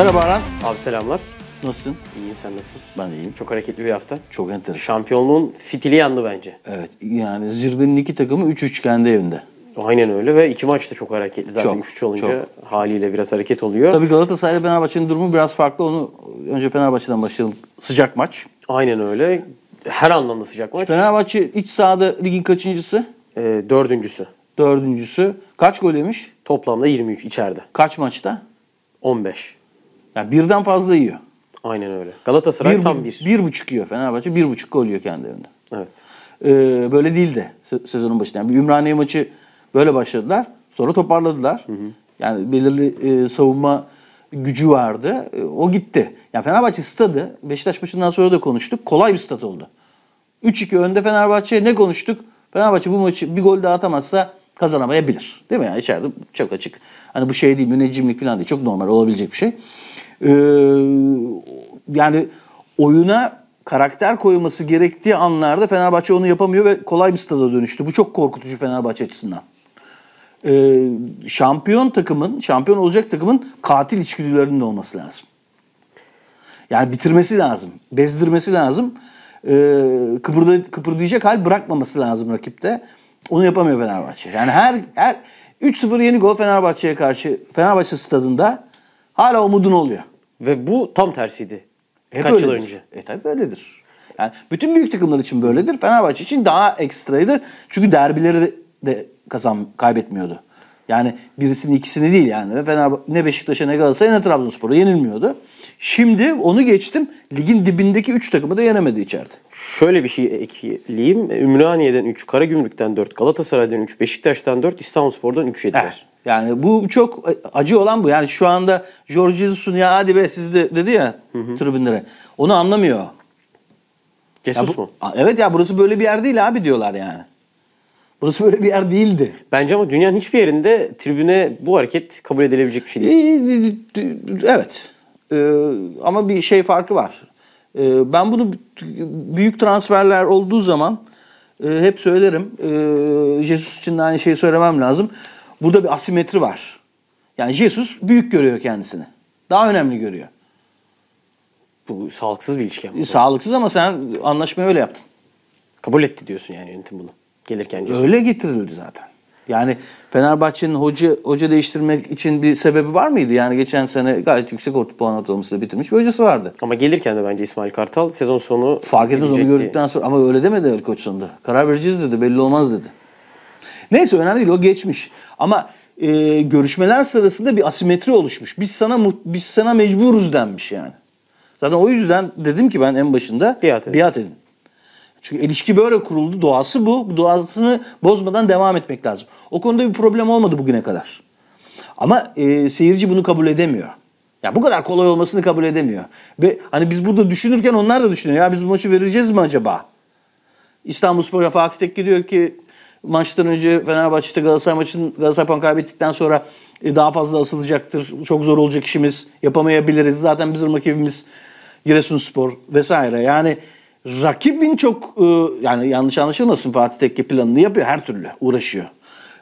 Merhaba Aran. Abi selamlar. Nasılsın? İyiyim sen nasılsın? Ben de iyiyim. Çok hareketli bir hafta. Çok enteresan. Şampiyonluğun fitili yandı bence. Evet yani zirvenin iki takımı 3 üç kendi evinde. Aynen öyle ve iki maç da çok hareketli zaten 3 olunca çok. haliyle biraz hareket oluyor. Tabii Galatasaray ile Fenerbahçe'nin durumu biraz farklı. Onu önce Fenerbahçe'den başlayalım. Sıcak maç. Aynen öyle. Her anlamda sıcak maç. Fenerbahçe iç sahada ligin kaçıncısı? Ee, dördüncüsü. Dördüncüsü. Kaç gol yemiş? Toplamda 23 içeride. Kaç maçta? 15. Yani birden fazla yiyor. Aynen öyle. Galatasaray bir, tam bir. Bir buçuk yiyor. Fenerbahçe bir buçuk gol yiyor kendi evinde. Evet. Ee, böyle değil de se- sezonun başında. Yani bir Ümraniye maçı böyle başladılar. Sonra toparladılar. Hı hı. Yani belirli e, savunma gücü vardı. E, o gitti. Yani Fenerbahçe stadı Beşiktaş maçından sonra da konuştuk. Kolay bir stat oldu. 3-2 önde Fenerbahçe ne konuştuk? Fenerbahçe bu maçı bir gol daha atamazsa kazanamayabilir. Değil mi? Yani içeride çok açık. Hani bu şey değil müneccimlik falan değil. Çok normal olabilecek bir şey. Ee, yani oyuna karakter koyması gerektiği anlarda Fenerbahçe onu yapamıyor ve kolay bir stada dönüştü. Bu çok korkutucu Fenerbahçe açısından. Ee, şampiyon takımın, şampiyon olacak takımın katil içgüdülerinin olması lazım. Yani bitirmesi lazım, bezdirmesi lazım. Ee, kıpırda, kıpırdayacak hal bırakmaması lazım rakipte. Onu yapamıyor Fenerbahçe. Yani her her 3-0 yeni gol Fenerbahçe'ye karşı Fenerbahçe stadında Hala umudun oluyor. Ve bu tam tersiydi. Hep Kaç öyledir. yıl önce. E tabi böyledir. Yani bütün büyük takımlar için böyledir. Fenerbahçe için daha ekstraydı. Çünkü derbileri de kazan kaybetmiyordu. Yani birisini ikisini değil yani. Fenerbahçe ne Beşiktaş'a ne Galatasaray'a ne Trabzonspor'a yenilmiyordu. Şimdi onu geçtim. Ligin dibindeki 3 takımı da yenemedi içeride. Şöyle bir şey ekleyeyim. Ümraniye'den 3, Karagümrük'ten 4, Galatasaray'dan 3, Beşiktaş'tan 4, İstanbulspor'dan 3 yediler. Evet. Eh. Yani bu çok e, acı olan bu. Yani şu anda George Jesus'un ya hadi be siz de dedi ya hı tribünlere. Onu anlamıyor. Jesus ya bu, mu? Evet ya burası böyle bir yer değil abi diyorlar yani. Burası böyle bir yer değildi. Bence ama dünyanın hiçbir yerinde tribüne bu hareket kabul edilebilecek bir şey değil. Evet. Ee, ama bir şey farkı var. Ee, ben bunu büyük transferler olduğu zaman e, hep söylerim. Ee, Jesus için de aynı şeyi söylemem lazım Burada bir asimetri var. Yani Jesus büyük görüyor kendisini. Daha önemli görüyor. Bu sağlıksız bir ilişki. Ama. Sağlıksız ama sen anlaşmayı öyle yaptın. Kabul etti diyorsun yani yönetim bunu. Gelirken Jesus. Öyle getirildi zaten. Yani Fenerbahçe'nin hoca hoca değiştirmek için bir sebebi var mıydı? Yani geçen sene gayet yüksek orta puan ortalamasıyla bitirmiş bir hocası vardı. Ama gelirken de bence İsmail Kartal sezon sonu fark etmez onu gördükten sonra ama öyle demedi Ali Koç sonunda. Karar vereceğiz dedi, belli olmaz dedi. Neyse önemli değil o geçmiş. Ama e, görüşmeler sırasında bir asimetri oluşmuş. Biz sana biz sana mecburuz denmiş yani. Zaten o yüzden dedim ki ben en başında biat edin. Biat edin. Çünkü ilişki böyle kuruldu. Doğası bu. doğasını bozmadan devam etmek lazım. O konuda bir problem olmadı bugüne kadar. Ama e, seyirci bunu kabul edemiyor. Ya bu kadar kolay olmasını kabul edemiyor. Ve hani biz burada düşünürken onlar da düşünüyor. Ya biz bu maçı vereceğiz mi acaba? İstanbul Spor'a Fatih Tekke diyor ki maçtan önce Fenerbahçe'de Galatasaray maçın Galatasaray puan kaybettikten sonra e, daha fazla asılacaktır. Çok zor olacak işimiz. Yapamayabiliriz. Zaten bizim rakibimiz Giresunspor vesaire. Yani rakibin çok e, yani yanlış anlaşılmasın Fatih Tekke planını yapıyor her türlü uğraşıyor.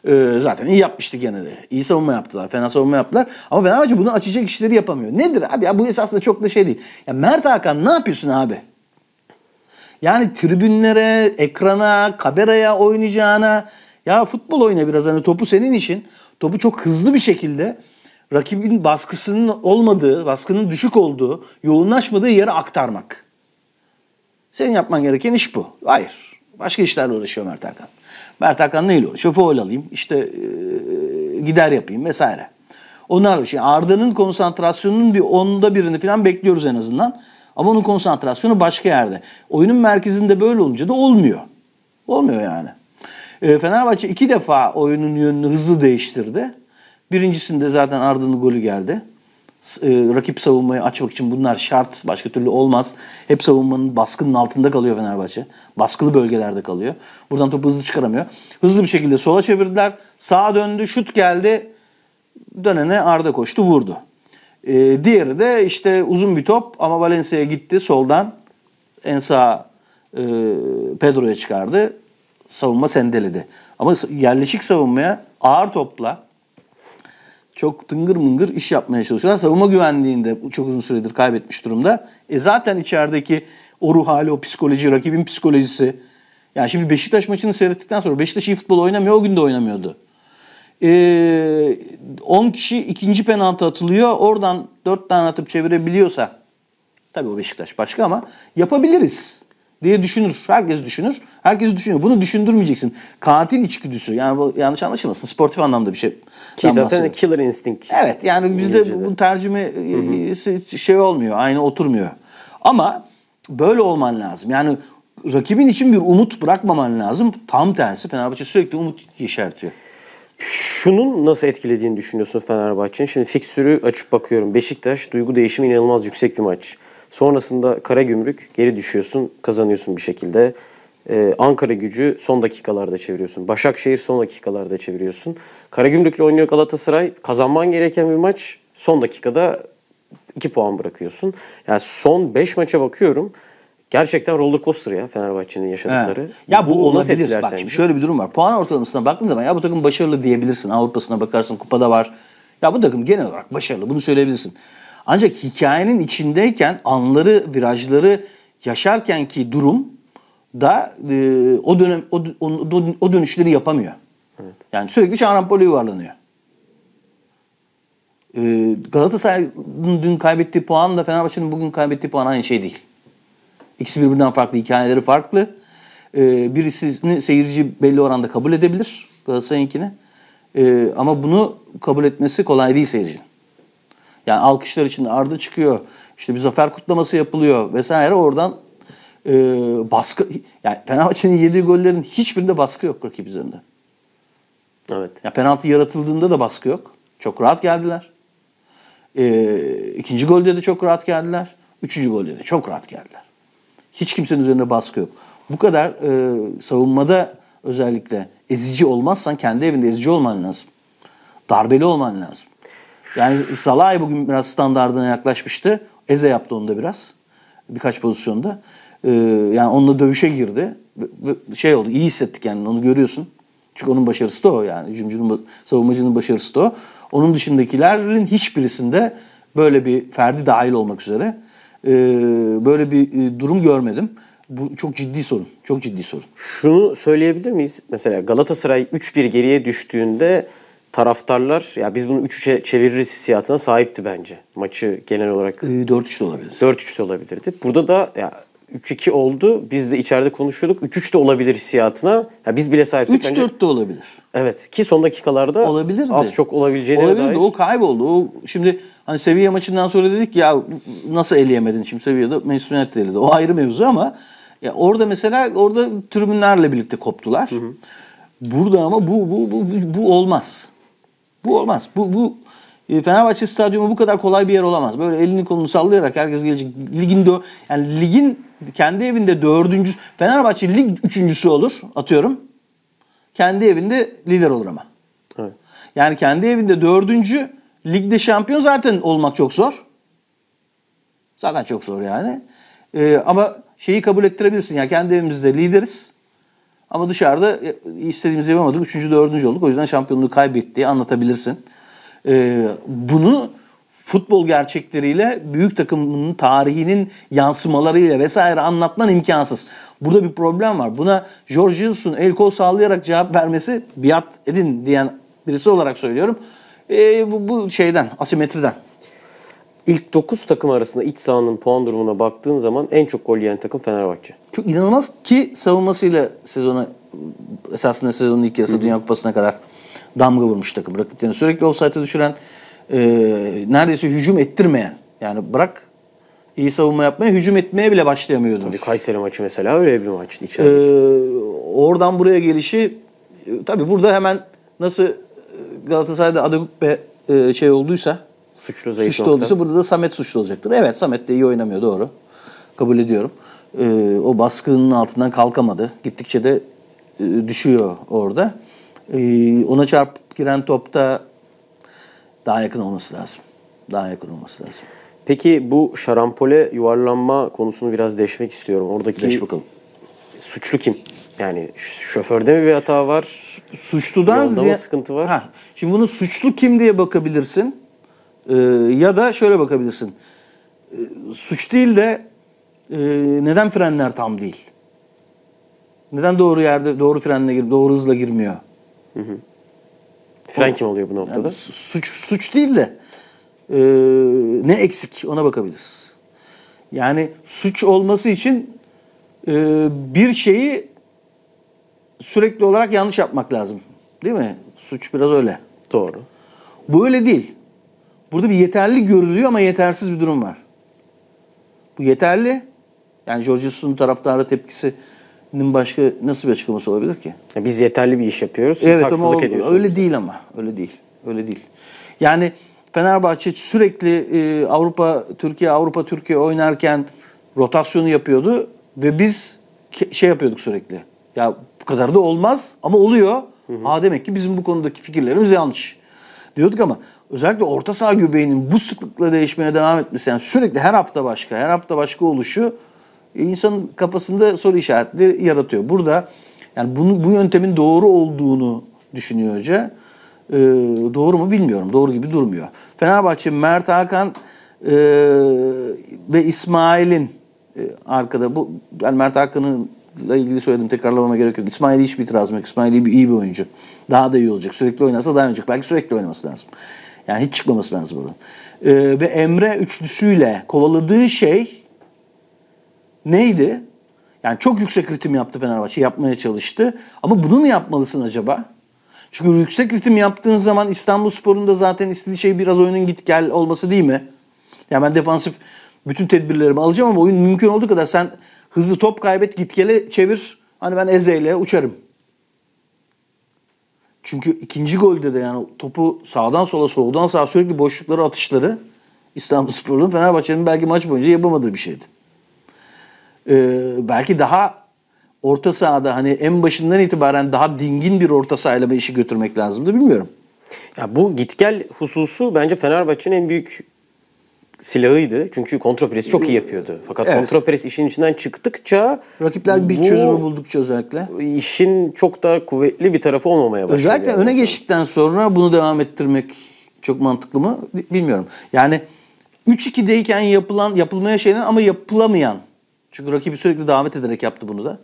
E, zaten iyi yapmıştı gene de. İyi savunma yaptılar. Fena savunma yaptılar. Ama Fenerbahçe bunu açacak işleri yapamıyor. Nedir abi? Ya bu esasında çok da şey değil. Ya Mert Hakan ne yapıyorsun abi? Yani tribünlere, ekrana, kameraya oynayacağına ya futbol oyna biraz hani topu senin için. Topu çok hızlı bir şekilde rakibin baskısının olmadığı, baskının düşük olduğu, yoğunlaşmadığı yere aktarmak. Senin yapman gereken iş bu. Hayır. Başka işlerle uğraşıyor Mert Hakan. Mert Hakan neyle uğraşıyor? Foul alayım, işte e, gider yapayım vesaire. Onlar bir şey. Arda'nın konsantrasyonunun bir onda birini falan bekliyoruz en azından. Ama onun konsantrasyonu başka yerde. Oyunun merkezinde böyle olunca da olmuyor. Olmuyor yani. E, Fenerbahçe iki defa oyunun yönünü hızlı değiştirdi. Birincisinde zaten ardında golü geldi. E, rakip savunmayı açmak için bunlar şart. Başka türlü olmaz. Hep savunmanın baskının altında kalıyor Fenerbahçe. Baskılı bölgelerde kalıyor. Buradan topu hızlı çıkaramıyor. Hızlı bir şekilde sola çevirdiler. Sağa döndü. Şut geldi. Dönene Arda koştu. Vurdu. E, diğeri de işte uzun bir top ama Valencia'ya gitti soldan en sağ e, Pedro'ya çıkardı. Savunma sendeledi. Ama yerleşik savunmaya ağır topla çok tıngır mıngır iş yapmaya çalışıyorlar. Savunma güvenliğini çok uzun süredir kaybetmiş durumda. E zaten içerideki o ruh hali, o psikoloji, rakibin psikolojisi. Yani şimdi Beşiktaş maçını seyrettikten sonra Beşiktaş iyi futbol oynamıyor, o gün de oynamıyordu e, ee, 10 kişi ikinci penaltı atılıyor. Oradan 4 tane atıp çevirebiliyorsa tabii o Beşiktaş başka ama yapabiliriz diye düşünür. Herkes düşünür. Herkes düşünüyor. Bunu düşündürmeyeceksin. Katil içgüdüsü. Yani bu yanlış anlaşılmasın. Sportif anlamda bir şey. Ki zaten killer instinct. Evet yani bizde bu tercüme e, e, şey olmuyor. Aynı oturmuyor. Ama böyle olman lazım. Yani rakibin için bir umut bırakmaman lazım. Tam tersi Fenerbahçe sürekli umut yeşertiyor. Şunun nasıl etkilediğini düşünüyorsun Fenerbahçe'nin? Şimdi fiksürü açıp bakıyorum. Beşiktaş duygu değişimi inanılmaz yüksek bir maç. Sonrasında Kara Gümrük geri düşüyorsun, kazanıyorsun bir şekilde. Ee, Ankara gücü son dakikalarda çeviriyorsun. Başakşehir son dakikalarda çeviriyorsun. Karagümrük'le oynuyor Galatasaray. Kazanman gereken bir maç. Son dakikada 2 puan bırakıyorsun. Yani son 5 maça bakıyorum. Gerçekten roller coaster ya Fenerbahçe'nin yaşadıkları. He. Ya bu, bu olabilir. Etkiler Bak şimdi şöyle bir durum var. Puan ortalamasına baktığın zaman ya bu takım başarılı diyebilirsin. Avrupa'sına bakarsın, kupada var. Ya bu takım genel olarak başarılı. Bunu söyleyebilirsin. Ancak hikayenin içindeyken anları, virajları yaşarken ki durum da e, o dönem o, o, o dönüşleri yapamıyor. Evet. Yani sürekli şarampole yuvarlanıyor. E, Galatasaray'ın dün kaybettiği puanla Fenerbahçe'nin bugün kaybettiği puan aynı şey değil. İkisi birbirinden farklı, hikayeleri farklı. E, birisini seyirci belli oranda kabul edebilir Galatasaray'ınkini. E, ama bunu kabul etmesi kolay değil seyircinin. Yani alkışlar için ardı çıkıyor. İşte bir zafer kutlaması yapılıyor vesaire. Oradan e, baskı... Yani Fenerbahçe'nin yediği gollerin hiçbirinde baskı yok rakip üzerinde. Evet. Ya penaltı yaratıldığında da baskı yok. Çok rahat geldiler. E, ikinci golde de çok rahat geldiler. Üçüncü golde de çok rahat geldiler. Hiç kimsenin üzerinde baskı yok. Bu kadar e, savunmada özellikle ezici olmazsan kendi evinde ezici olman lazım. Darbeli olman lazım. Yani Salah bugün biraz standardına yaklaşmıştı. Eze yaptı onu biraz. Birkaç pozisyonda. Ee, yani onunla dövüşe girdi. Şey oldu iyi hissettik yani onu görüyorsun. Çünkü onun başarısı da o yani. Hücumcunun, savunmacının başarısı da o. Onun dışındakilerin hiçbirisinde böyle bir Ferdi dahil olmak üzere e, böyle bir e, durum görmedim. Bu çok ciddi sorun. Çok ciddi sorun. Şunu söyleyebilir miyiz? Mesela Galatasaray 3-1 geriye düştüğünde taraftarlar ya biz bunu 3-3'e çeviririz hissiyatına sahipti bence. Maçı genel olarak. E, ee, 4-3 de olabilir. 4-3 de olabilirdi. Burada da ya 3-2 oldu. Biz de içeride konuşuyorduk. 3-3 de olabilir hissiyatına. Ya biz bile sahipsek 3-4 bence... de olabilir. Evet ki son dakikalarda olabilirdi. az çok olabileceğine olabilirdi. dair. O kayboldu. O şimdi hani seviye maçından sonra dedik ya nasıl eleyemedin şimdi seviyede Manchester United eledi. O ayrı mevzu ama ya orada mesela orada tribünlerle birlikte koptular. Hı hı. Burada ama bu bu bu bu olmaz. Bu olmaz. Bu bu e, Fenerbahçe stadyumu bu kadar kolay bir yer olamaz. Böyle elini kolunu sallayarak herkes gelecek. Ligin dö yani ligin kendi evinde dördüncü Fenerbahçe lig üçüncüsü olur atıyorum. Kendi evinde lider olur ama. Evet. Yani kendi evinde dördüncü ligde şampiyon zaten olmak çok zor. Zaten çok zor yani. Ee, ama şeyi kabul ettirebilirsin. Yani kendi evimizde lideriz. Ama dışarıda e, istediğimizi yapamadık. Üçüncü, dördüncü olduk. O yüzden şampiyonluğu kaybettiği anlatabilirsin. E, bunu futbol gerçekleriyle büyük takımın tarihinin yansımalarıyla vesaire anlatman imkansız. Burada bir problem var. Buna George Wilson el kol sağlayarak cevap vermesi biat edin diyen birisi olarak söylüyorum. E, bu, bu şeyden, asimetriden. İlk 9 takım arasında iç sahanın puan durumuna baktığın zaman en çok gol yiyen takım Fenerbahçe. Çok inanılmaz ki savunmasıyla sezona esasında sezonun ilk yarısı Dünya Kupası'na kadar damga vurmuş takım. Rakiplerini sürekli offside'e düşüren, e, neredeyse hücum ettirmeyen. Yani bırak iyi savunma yapmaya, hücum etmeye bile başlayamıyordunuz. Tabii Kayseri maçı mesela öyle bir maç. içerideki. E, oradan buraya gelişi, e, tabii burada hemen nasıl e, Galatasaray'da Adekupe e, şey olduysa, suçlu, zayıf suçlu olduysa burada da Samet suçlu olacaktır. Evet Samet de iyi oynamıyor doğru. Kabul ediyorum. Ee, o baskının altından kalkamadı. Gittikçe de e, düşüyor orada. Ee, ona çarpıp giren topta daha yakın olması lazım. Daha yakın olması lazım. Peki bu şarampole yuvarlanma konusunu biraz değişmek istiyorum. Oradaki Deş bakalım. Suçlu kim? Yani şoförde mi bir hata var? Su suçludan ziyade sıkıntı var. Ha, şimdi bunu suçlu kim diye bakabilirsin. Ee, ya da şöyle bakabilirsin. Ee, suç değil de e, neden frenler tam değil? Neden doğru yerde doğru frenle girip doğru hızla girmiyor? Hı hı. Fren kim oluyor bu noktada? Yani suç suç değil de e, ne eksik ona bakabiliriz. Yani suç olması için e, bir şeyi sürekli olarak yanlış yapmak lazım. Değil mi? Suç biraz öyle. Doğru. Bu öyle değil. Burada bir yeterli görülüyor ama yetersiz bir durum var. Bu yeterli. Yani Georges'un taraftarı tepkisi başka nasıl bir açıklaması olabilir ki? Ya biz yeterli bir iş yapıyoruz. Siz evet, haksızlık ama ediyorsunuz. Öyle bize. değil ama. Öyle değil. Öyle değil. Yani Fenerbahçe sürekli e, Avrupa Türkiye Avrupa Türkiye oynarken rotasyonu yapıyordu ve biz şey yapıyorduk sürekli. Ya bu kadar da olmaz ama oluyor. Hı hı. Aa demek ki bizim bu konudaki fikirlerimiz yanlış. Diyorduk ama özellikle orta saha göbeğinin bu sıklıkla değişmeye devam etmesi yani sürekli her hafta başka, her hafta başka oluşu e, insanın kafasında soru işaretleri yaratıyor. Burada yani bunu, bu yöntemin doğru olduğunu düşünüyor hoca. Ee, doğru mu bilmiyorum. Doğru gibi durmuyor. Fenerbahçe, Mert Hakan e, ve İsmail'in e, arkada bu yani Mert Hakan'ın ilgili söyledim tekrarlamama gerek yok. İsmail'i hiç itirazım yok. İsmail iyi bir, iyi bir oyuncu. Daha da iyi olacak. Sürekli oynarsa daha iyi olacak. Belki sürekli oynaması lazım. Yani hiç çıkmaması lazım bunun. Ee, ve Emre üçlüsüyle kovaladığı şey neydi? Yani çok yüksek ritim yaptı Fenerbahçe, yapmaya çalıştı. Ama bunu mu yapmalısın acaba? Çünkü yüksek ritim yaptığın zaman İstanbul Spor'un da zaten istediği şey biraz oyunun git gel olması değil mi? yani ben defansif bütün tedbirlerimi alacağım ama oyun mümkün olduğu kadar sen hızlı top kaybet git gele çevir. Hani ben ezeyle uçarım. Çünkü ikinci golde de yani topu sağdan sola soldan sağa sürekli boşlukları atışları İstanbul Spor'un Fenerbahçe'nin belki maç boyunca yapamadığı bir şeydi e, belki daha orta sahada hani en başından itibaren daha dingin bir orta sahayla bir işi götürmek lazım da bilmiyorum. Ya bu git gel hususu bence Fenerbahçe'nin en büyük silahıydı. Çünkü kontrapres çok iyi yapıyordu. Fakat evet. kontrapres işin içinden çıktıkça rakipler bir çözümü buldukça özellikle işin çok daha kuvvetli bir tarafı olmamaya başladı. Özellikle yani. öne geçtikten sonra bunu devam ettirmek çok mantıklı mı bilmiyorum. Yani 3-2'deyken yapılan yapılmaya şeyler ama yapılamayan çünkü rakibi sürekli davet ederek yaptı bunu da.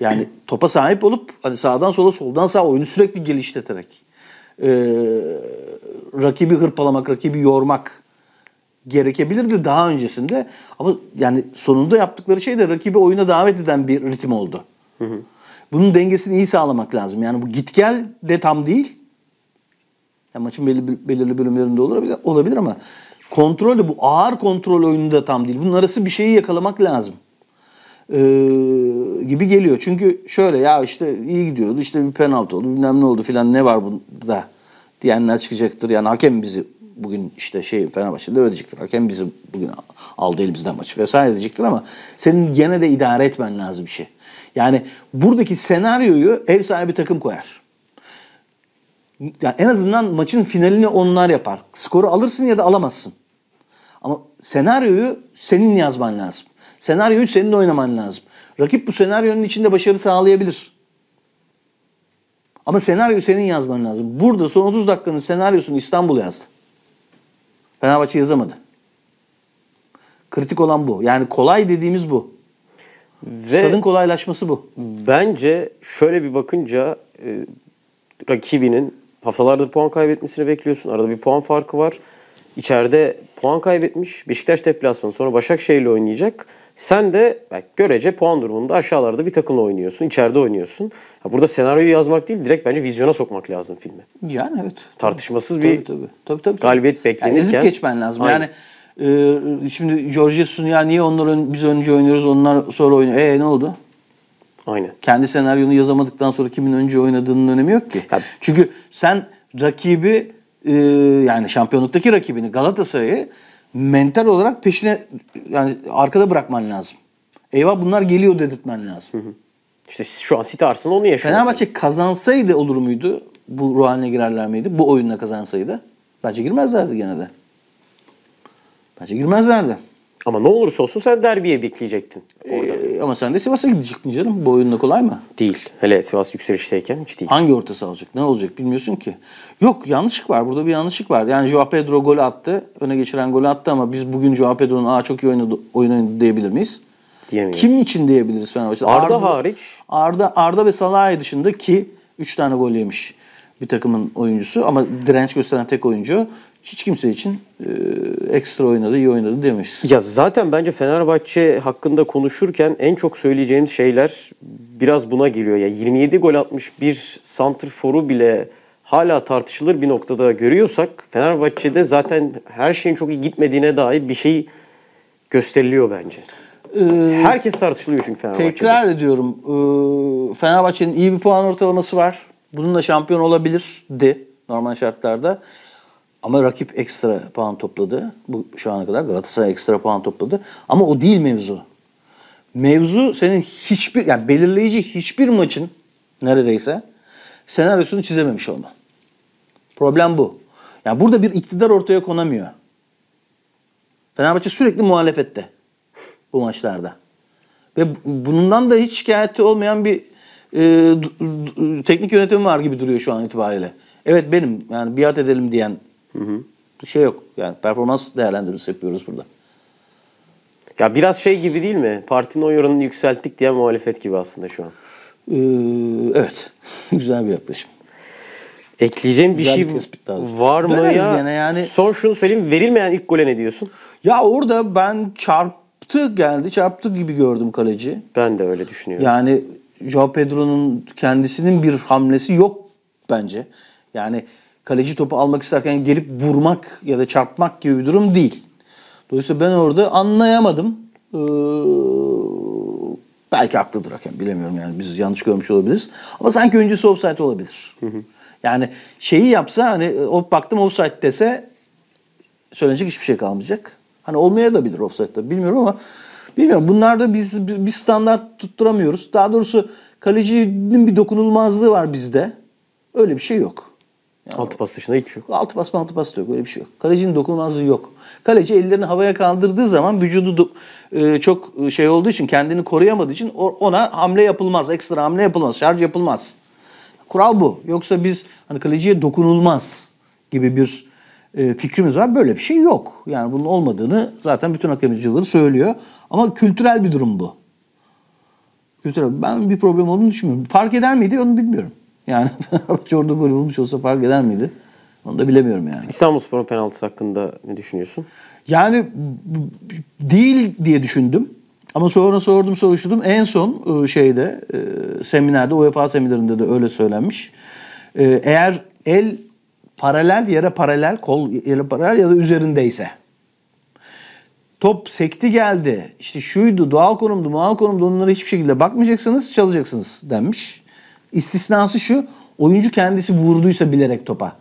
Yani topa sahip olup hani sağdan sola soldan sağa oyunu sürekli geliştirerek e, rakibi hırpalamak, rakibi yormak gerekebilirdi daha öncesinde. Ama yani sonunda yaptıkları şey de rakibi oyuna davet eden bir ritim oldu. Hı hı. Bunun dengesini iyi sağlamak lazım. Yani bu git gel de tam değil. Yani maçın belli, belirli bölümlerinde olabilir, olabilir ama kontrolü bu ağır kontrol oyunu da tam değil. Bunun arası bir şeyi yakalamak lazım. Ee, gibi geliyor. Çünkü şöyle ya işte iyi gidiyordu işte bir penaltı oldu bilmem ne oldu filan ne var bunda diyenler çıkacaktır. Yani hakem bizi bugün işte şey Fenerbahçe'de ödeyecektir. Hakem bizi bugün aldı elimizden maçı vesaire edecektir ama senin gene de idare etmen lazım bir şey. Yani buradaki senaryoyu ev sahibi takım koyar. Yani en azından maçın finalini onlar yapar. Skoru alırsın ya da alamazsın. Ama senaryoyu senin yazman lazım. Senaryoyu senin oynaman lazım. Rakip bu senaryonun içinde başarı sağlayabilir. Ama senaryoyu senin yazman lazım. Burada son 30 dakikanın senaryosunu İstanbul yazdı. Fenerbahçe yazamadı. Kritik olan bu. Yani kolay dediğimiz bu. Ve Stadın kolaylaşması bu. Bence şöyle bir bakınca e, rakibinin haftalardır puan kaybetmesini bekliyorsun. Arada bir puan farkı var. İçeride puan kaybetmiş. Beşiktaş deplasmanı sonra Başakşehir'le oynayacak. Sen de yani görece puan durumunda aşağılarda bir takımla oynuyorsun, içeride oynuyorsun. Ya burada senaryoyu yazmak değil, direkt bence vizyona sokmak lazım filmi. Yani evet. Tartışmasız tabii, bir tabii, tabii. Tabii, tabii, galibiyet beklenirken. Yani geçmen lazım. Aynen. Yani e, şimdi George Jesus ya niye onlar ön, biz önce oynuyoruz, onlar sonra oynuyor. E ne oldu? Aynen. Kendi senaryonu yazamadıktan sonra kimin önce oynadığının önemi yok ki. Tabii. Çünkü sen rakibi ee, yani şampiyonluktaki rakibini Galatasaray'ı mental olarak peşine yani arkada bırakman lazım. Eyvah bunlar geliyor dedirtmen lazım. İşte şu an City Arsenal onu yaşıyor. Fenerbahçe mesela. kazansaydı olur muydu? Bu ruh haline girerler miydi? Bu oyunla kazansaydı. Bence girmezlerdi gene de. Bence girmezlerdi. Ama ne olursa olsun sen derbiye bekleyecektin orada. Ee, ama sen de Sivas'a gidecektin canım. Bu oyunda kolay mı? Değil. Hele Sivas yükselişteyken hiç değil. Hangi ortası alacak? Ne olacak bilmiyorsun ki. Yok yanlışlık var. Burada bir yanlışlık var. Yani Joao Pedro gol attı. Öne geçiren gol attı ama biz bugün Joao Pedro'nun Aa, çok iyi oynadı, oyun oynadı diyebilir miyiz? Diyemeyiz. Kim için diyebiliriz Fenerbahçe'de? Arda, Arda hariç. Arda, Arda ve Salah'ı dışında ki 3 tane gol yemiş bir takımın oyuncusu ama direnç gösteren tek oyuncu hiç kimse için e, ekstra oynadı, iyi oynadı demiş. Ya zaten bence Fenerbahçe hakkında konuşurken en çok söyleyeceğimiz şeyler biraz buna geliyor. Ya yani 27 gol atmış bir santrforu bile hala tartışılır bir noktada görüyorsak Fenerbahçe'de zaten her şeyin çok iyi gitmediğine dair bir şey gösteriliyor bence. Ee, Herkes tartışılıyor çünkü Fenerbahçe'de. Tekrar ediyorum. Ee, Fenerbahçe'nin iyi bir puan ortalaması var. Bununla şampiyon olabilirdi normal şartlarda. Ama rakip ekstra puan topladı. Bu şu ana kadar Galatasaray ekstra puan topladı. Ama o değil mevzu. Mevzu senin hiçbir yani belirleyici hiçbir maçın neredeyse senaryosunu çizememiş olma. Problem bu. Yani burada bir iktidar ortaya konamıyor. Fenerbahçe sürekli muhalefette bu maçlarda. Ve bundan da hiç şikayeti olmayan bir e, teknik yönetim var gibi duruyor şu an itibariyle. Evet benim yani biat edelim diyen Hı hı. Bir şey yok. Yani performans değerlendirmesi yapıyoruz burada. Ya biraz şey gibi değil mi? Partinin oy oranını yükselttik diye muhalefet gibi aslında şu an. Ee, evet. Güzel bir yaklaşım. Ekleyeceğim Güzel bir şey bir var mı Döneriz ya? Gene yani. Son şunu söyleyeyim. Verilmeyen ilk gole ne diyorsun? Ya orada ben çarptı geldi. Çarptı gibi gördüm kaleci. Ben de öyle düşünüyorum. Yani Joao Pedro'nun kendisinin bir hamlesi yok bence. Yani kaleci topu almak isterken gelip vurmak ya da çarpmak gibi bir durum değil. Dolayısıyla ben orada anlayamadım. Ee, belki haklıdır hakem bilemiyorum yani biz yanlış görmüş olabiliriz. Ama sanki öncesi offside olabilir. Hı hı. Yani şeyi yapsa hani e, o baktım offside dese söylenecek hiçbir şey kalmayacak. Hani olmaya da bilir offside da bilmiyorum ama bilmiyorum. Bunlar da biz bir standart tutturamıyoruz. Daha doğrusu kalecinin bir dokunulmazlığı var bizde. Öyle bir şey yok. Yani altı pas dışında hiç şey yok. Altı pas mı altı pas da yok öyle bir şey yok. Kalecinin dokunulmazlığı yok. Kaleci ellerini havaya kaldırdığı zaman vücudu e, çok e, şey olduğu için kendini koruyamadığı için ona hamle yapılmaz. Ekstra hamle yapılmaz. Şarj yapılmaz. Kural bu. Yoksa biz hani kaleciye dokunulmaz gibi bir e, fikrimiz var. Böyle bir şey yok. Yani bunun olmadığını zaten bütün hakemcileri söylüyor. Ama kültürel bir durum bu. Kültürel. Ben bir problem olduğunu düşünmüyorum. Fark eder miydi onu bilmiyorum. Yani Fenerbahçe orada gol bulmuş olsa fark eder miydi? Onu da bilemiyorum yani. sporun penaltısı hakkında ne düşünüyorsun? Yani değil diye düşündüm. Ama sonra sordum soruşturdum. En son e, şeyde e, seminerde UEFA seminerinde de öyle söylenmiş. E, eğer el paralel yere paralel kol yere paralel ya da üzerindeyse top sekti geldi işte şuydu doğal konumdu mual konumdu onlara hiçbir şekilde bakmayacaksınız çalacaksınız denmiş. İstisnası şu oyuncu kendisi vurduysa bilerek topa.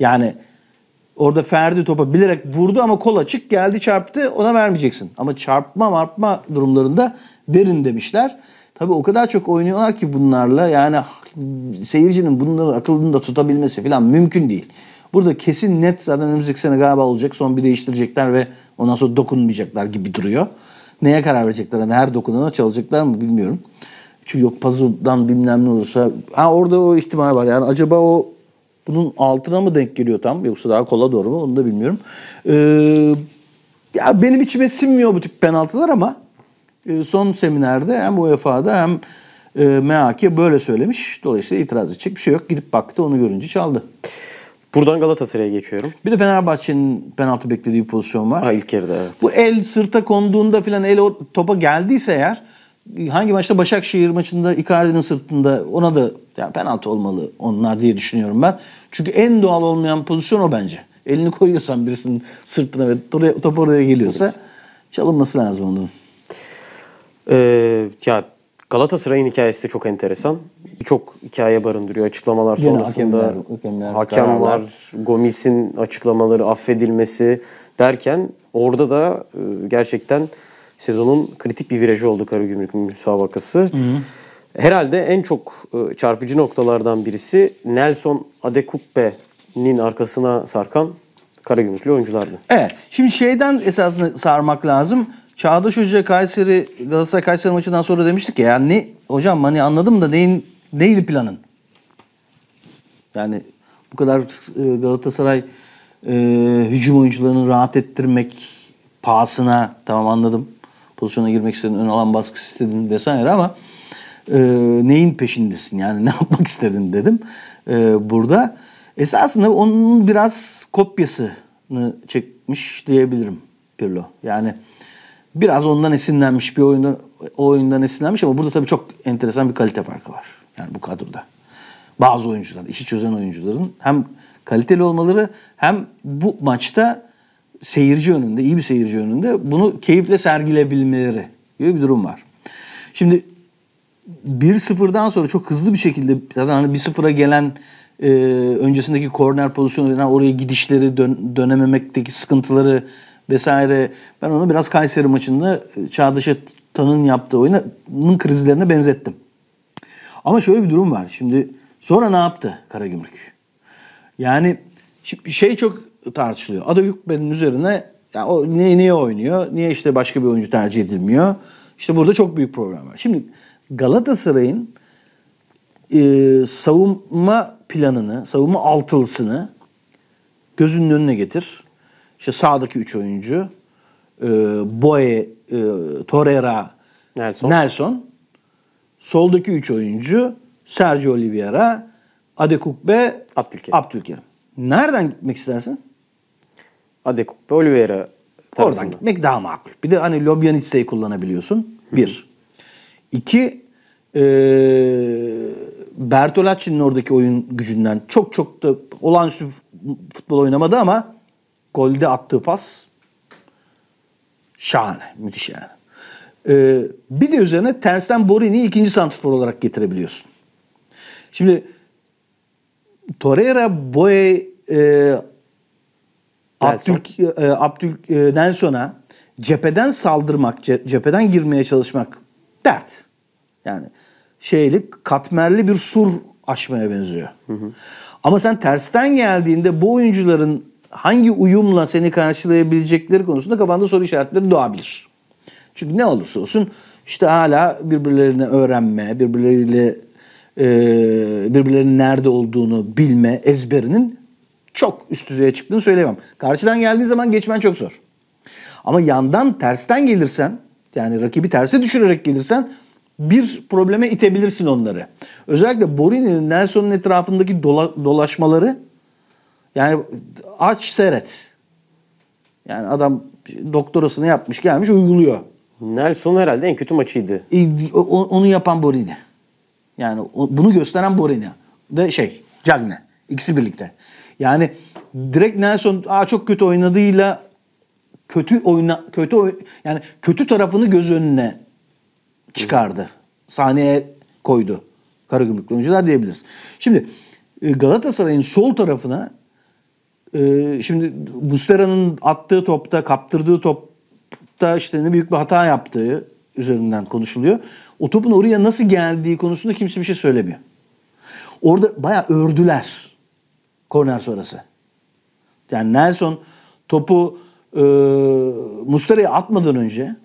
Yani orada Ferdi topa bilerek vurdu ama kol açık geldi çarptı ona vermeyeceksin. Ama çarpma marpma durumlarında verin demişler. Tabi o kadar çok oynuyorlar ki bunlarla yani seyircinin bunları akılını da tutabilmesi falan mümkün değil. Burada kesin net zaten önümüzdeki sene galiba olacak. Son bir değiştirecekler ve ondan sonra dokunmayacaklar gibi duruyor. Neye karar verecekler? Yani her dokunana çalacaklar mı bilmiyorum. Çünkü yok puzzle'dan bilmem ne olursa. Ha orada o ihtimal var. Yani acaba o bunun altına mı denk geliyor tam yoksa daha kola doğru mu onu da bilmiyorum. Ee, ya benim içime sinmiyor bu tip penaltılar ama e, son seminerde hem UEFA'da hem e, MHK böyle söylemiş. Dolayısıyla itiraz edecek bir şey yok. Gidip baktı onu görünce çaldı. Buradan Galatasaray'a geçiyorum. Bir de Fenerbahçe'nin penaltı beklediği pozisyon var. Ha, ilk yarıda evet. Bu el sırta konduğunda filan el topa geldiyse eğer hangi maçta Başakşehir maçında Icardi'nin sırtında ona da yani penaltı olmalı onlar diye düşünüyorum ben. Çünkü en doğal olmayan pozisyon o bence. Elini koyuyorsan birisinin sırtına ve oraya, top oraya geliyorsa çalınması lazım onun. Ee, ya Galatasaray'ın hikayesi de çok enteresan. Çok hikaye barındırıyor açıklamalar Yine sonrasında. Hakemler, hakemler, hakemler Gomis'in açıklamaları affedilmesi derken orada da e, gerçekten sezonun kritik bir virajı oldu Karagümrük müsabakası. Hı hı. Herhalde en çok e, çarpıcı noktalardan birisi Nelson Adekupbe'nin arkasına sarkan Karagümrüklü oyunculardı. Evet. Şimdi şeyden esasını sarmak lazım. Çağdaş Hoca Kayseri Galatasaray Kayseri maçından sonra demiştik ya yani hocam hani anladım da neyin neydi planın? Yani bu kadar e, Galatasaray e, hücum oyuncularını rahat ettirmek pahasına tamam anladım pozisyona girmek istedin, ön alan baskısı istedin vesaire ama e, neyin peşindesin yani ne yapmak istedin dedim e, burada. Esasında onun biraz kopyasını çekmiş diyebilirim Pirlo. Yani biraz ondan esinlenmiş bir oyundan o oyundan esinlenmiş ama burada tabii çok enteresan bir kalite farkı var. Yani bu kadroda. Bazı oyuncular, işi çözen oyuncuların hem kaliteli olmaları hem bu maçta seyirci önünde, iyi bir seyirci önünde bunu keyifle sergilebilmeleri gibi bir durum var. Şimdi 1-0'dan sonra çok hızlı bir şekilde zaten hani 1-0'a gelen e, öncesindeki korner pozisyonu yani oraya gidişleri dön, dönememekteki sıkıntıları vesaire ben onu biraz Kayseri maçında e, Çağdaş Tan'ın yaptığı oyunun krizlerine benzettim. Ama şöyle bir durum var. Şimdi sonra ne yaptı Karagümrük? Yani şey çok tartışılıyor. Ada Hükmen'in üzerine ya o niye, niye oynuyor? Niye işte başka bir oyuncu tercih edilmiyor? İşte burada çok büyük problem var. Şimdi Galatasaray'ın e, savunma planını, savunma altılısını gözünün önüne getir. İşte sağdaki üç oyuncu e, Boye, e, Torreira, Nelson. Nelson. Soldaki üç oyuncu Sergio Oliveira, Adekukbe, Abdülkerim. Abdülkerim. Nereden gitmek istersin? Adekuk ve Oliveira tarafından. Oradan gitmek daha makul. Bir de hani Lobjanica'yı kullanabiliyorsun. Bir. İki, e, Bertolacci'nin oradaki oyun gücünden çok çok da olağanüstü futbol oynamadı ama golde attığı pas şahane, müthiş yani. E, bir de üzerine tersten Borini'yi ikinci santrfor olarak getirebiliyorsun. Şimdi Torreira Boye e, Nelson. Abdül, e, Abdül e, Nelson'a cepheden saldırmak, cepheden girmeye çalışmak dert. Yani şeyli katmerli bir sur aşmaya benziyor. Hı hı. Ama sen tersten geldiğinde bu oyuncuların hangi uyumla seni karşılayabilecekleri konusunda kafanda soru işaretleri doğabilir. Çünkü ne olursa olsun işte hala birbirlerini öğrenme, birbirleriyle e, birbirlerinin nerede olduğunu bilme ezberinin çok üst düzeye çıktığını söyleyemem. Karşıdan geldiğin zaman geçmen çok zor. Ama yandan tersten gelirsen yani rakibi terse düşürerek gelirsen bir probleme itebilirsin onları. Özellikle Borini'nin Nelson'un etrafındaki dola, dolaşmaları yani aç seret. Yani adam doktorasını yapmış gelmiş uyguluyor. Nelson herhalde en kötü maçıydı. E, o, onu yapan Borini. Yani o, bunu gösteren Borini ve şey Cagne. İkisi birlikte. Yani direkt Nelson Aa, çok kötü oynadığıyla kötü oyna kötü yani kötü tarafını göz önüne çıkardı. Sahneye koydu. Karagümrüklü oyuncular diyebiliriz. Şimdi e, Galatasaray'ın sol tarafına e, şimdi Mustera'nın attığı topta, kaptırdığı topta işte ne büyük bir hata yaptığı üzerinden konuşuluyor. O topun oraya nasıl geldiği konusunda kimse bir şey söylemiyor. Orada bayağı ördüler. Korner sonrası. Yani Nelson topu e, Mustara'ya atmadan önce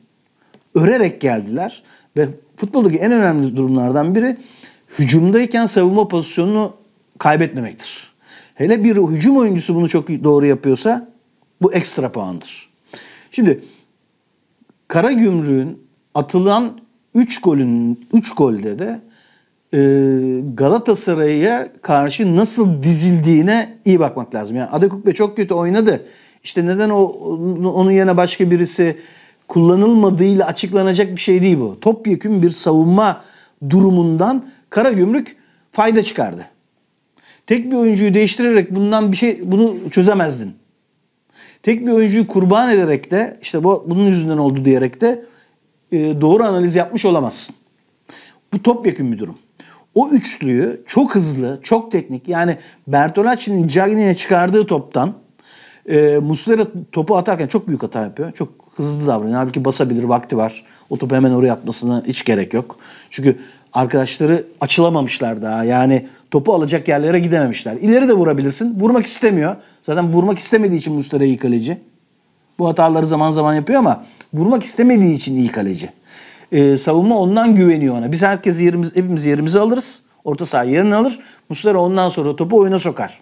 örerek geldiler ve futboldaki en önemli durumlardan biri hücumdayken savunma pozisyonunu kaybetmemektir. Hele bir hücum oyuncusu bunu çok doğru yapıyorsa bu ekstra puandır. Şimdi Kara Karagümrük'ün atılan 3 golün 3 golde de ee, Galatasaray'a karşı nasıl dizildiğine iyi bakmak lazım. Yani Adekukbe çok kötü oynadı. İşte neden o onun yerine başka birisi kullanılmadığıyla açıklanacak bir şey değil bu. Topyekün bir savunma durumundan Karagümrük fayda çıkardı. Tek bir oyuncuyu değiştirerek bundan bir şey bunu çözemezdin. Tek bir oyuncuyu kurban ederek de işte bu bunun yüzünden oldu diyerek de e, doğru analiz yapmış olamazsın. Bu topyekün bir durum o üçlüyü çok hızlı, çok teknik yani Bertolacci'nin Cagney'e çıkardığı toptan e, Muslera topu atarken çok büyük hata yapıyor. Çok hızlı davranıyor. Halbuki basabilir, vakti var. O topu hemen oraya atmasına hiç gerek yok. Çünkü arkadaşları açılamamışlar daha. Yani topu alacak yerlere gidememişler. İleri de vurabilirsin. Vurmak istemiyor. Zaten vurmak istemediği için Muslera iyi kaleci. Bu hataları zaman zaman yapıyor ama vurmak istemediği için iyi kaleci e, savunma ondan güveniyor ona. Biz herkesi yerimiz, hepimiz yerimizi alırız. Orta saha yerini alır. Muslera ondan sonra topu oyuna sokar.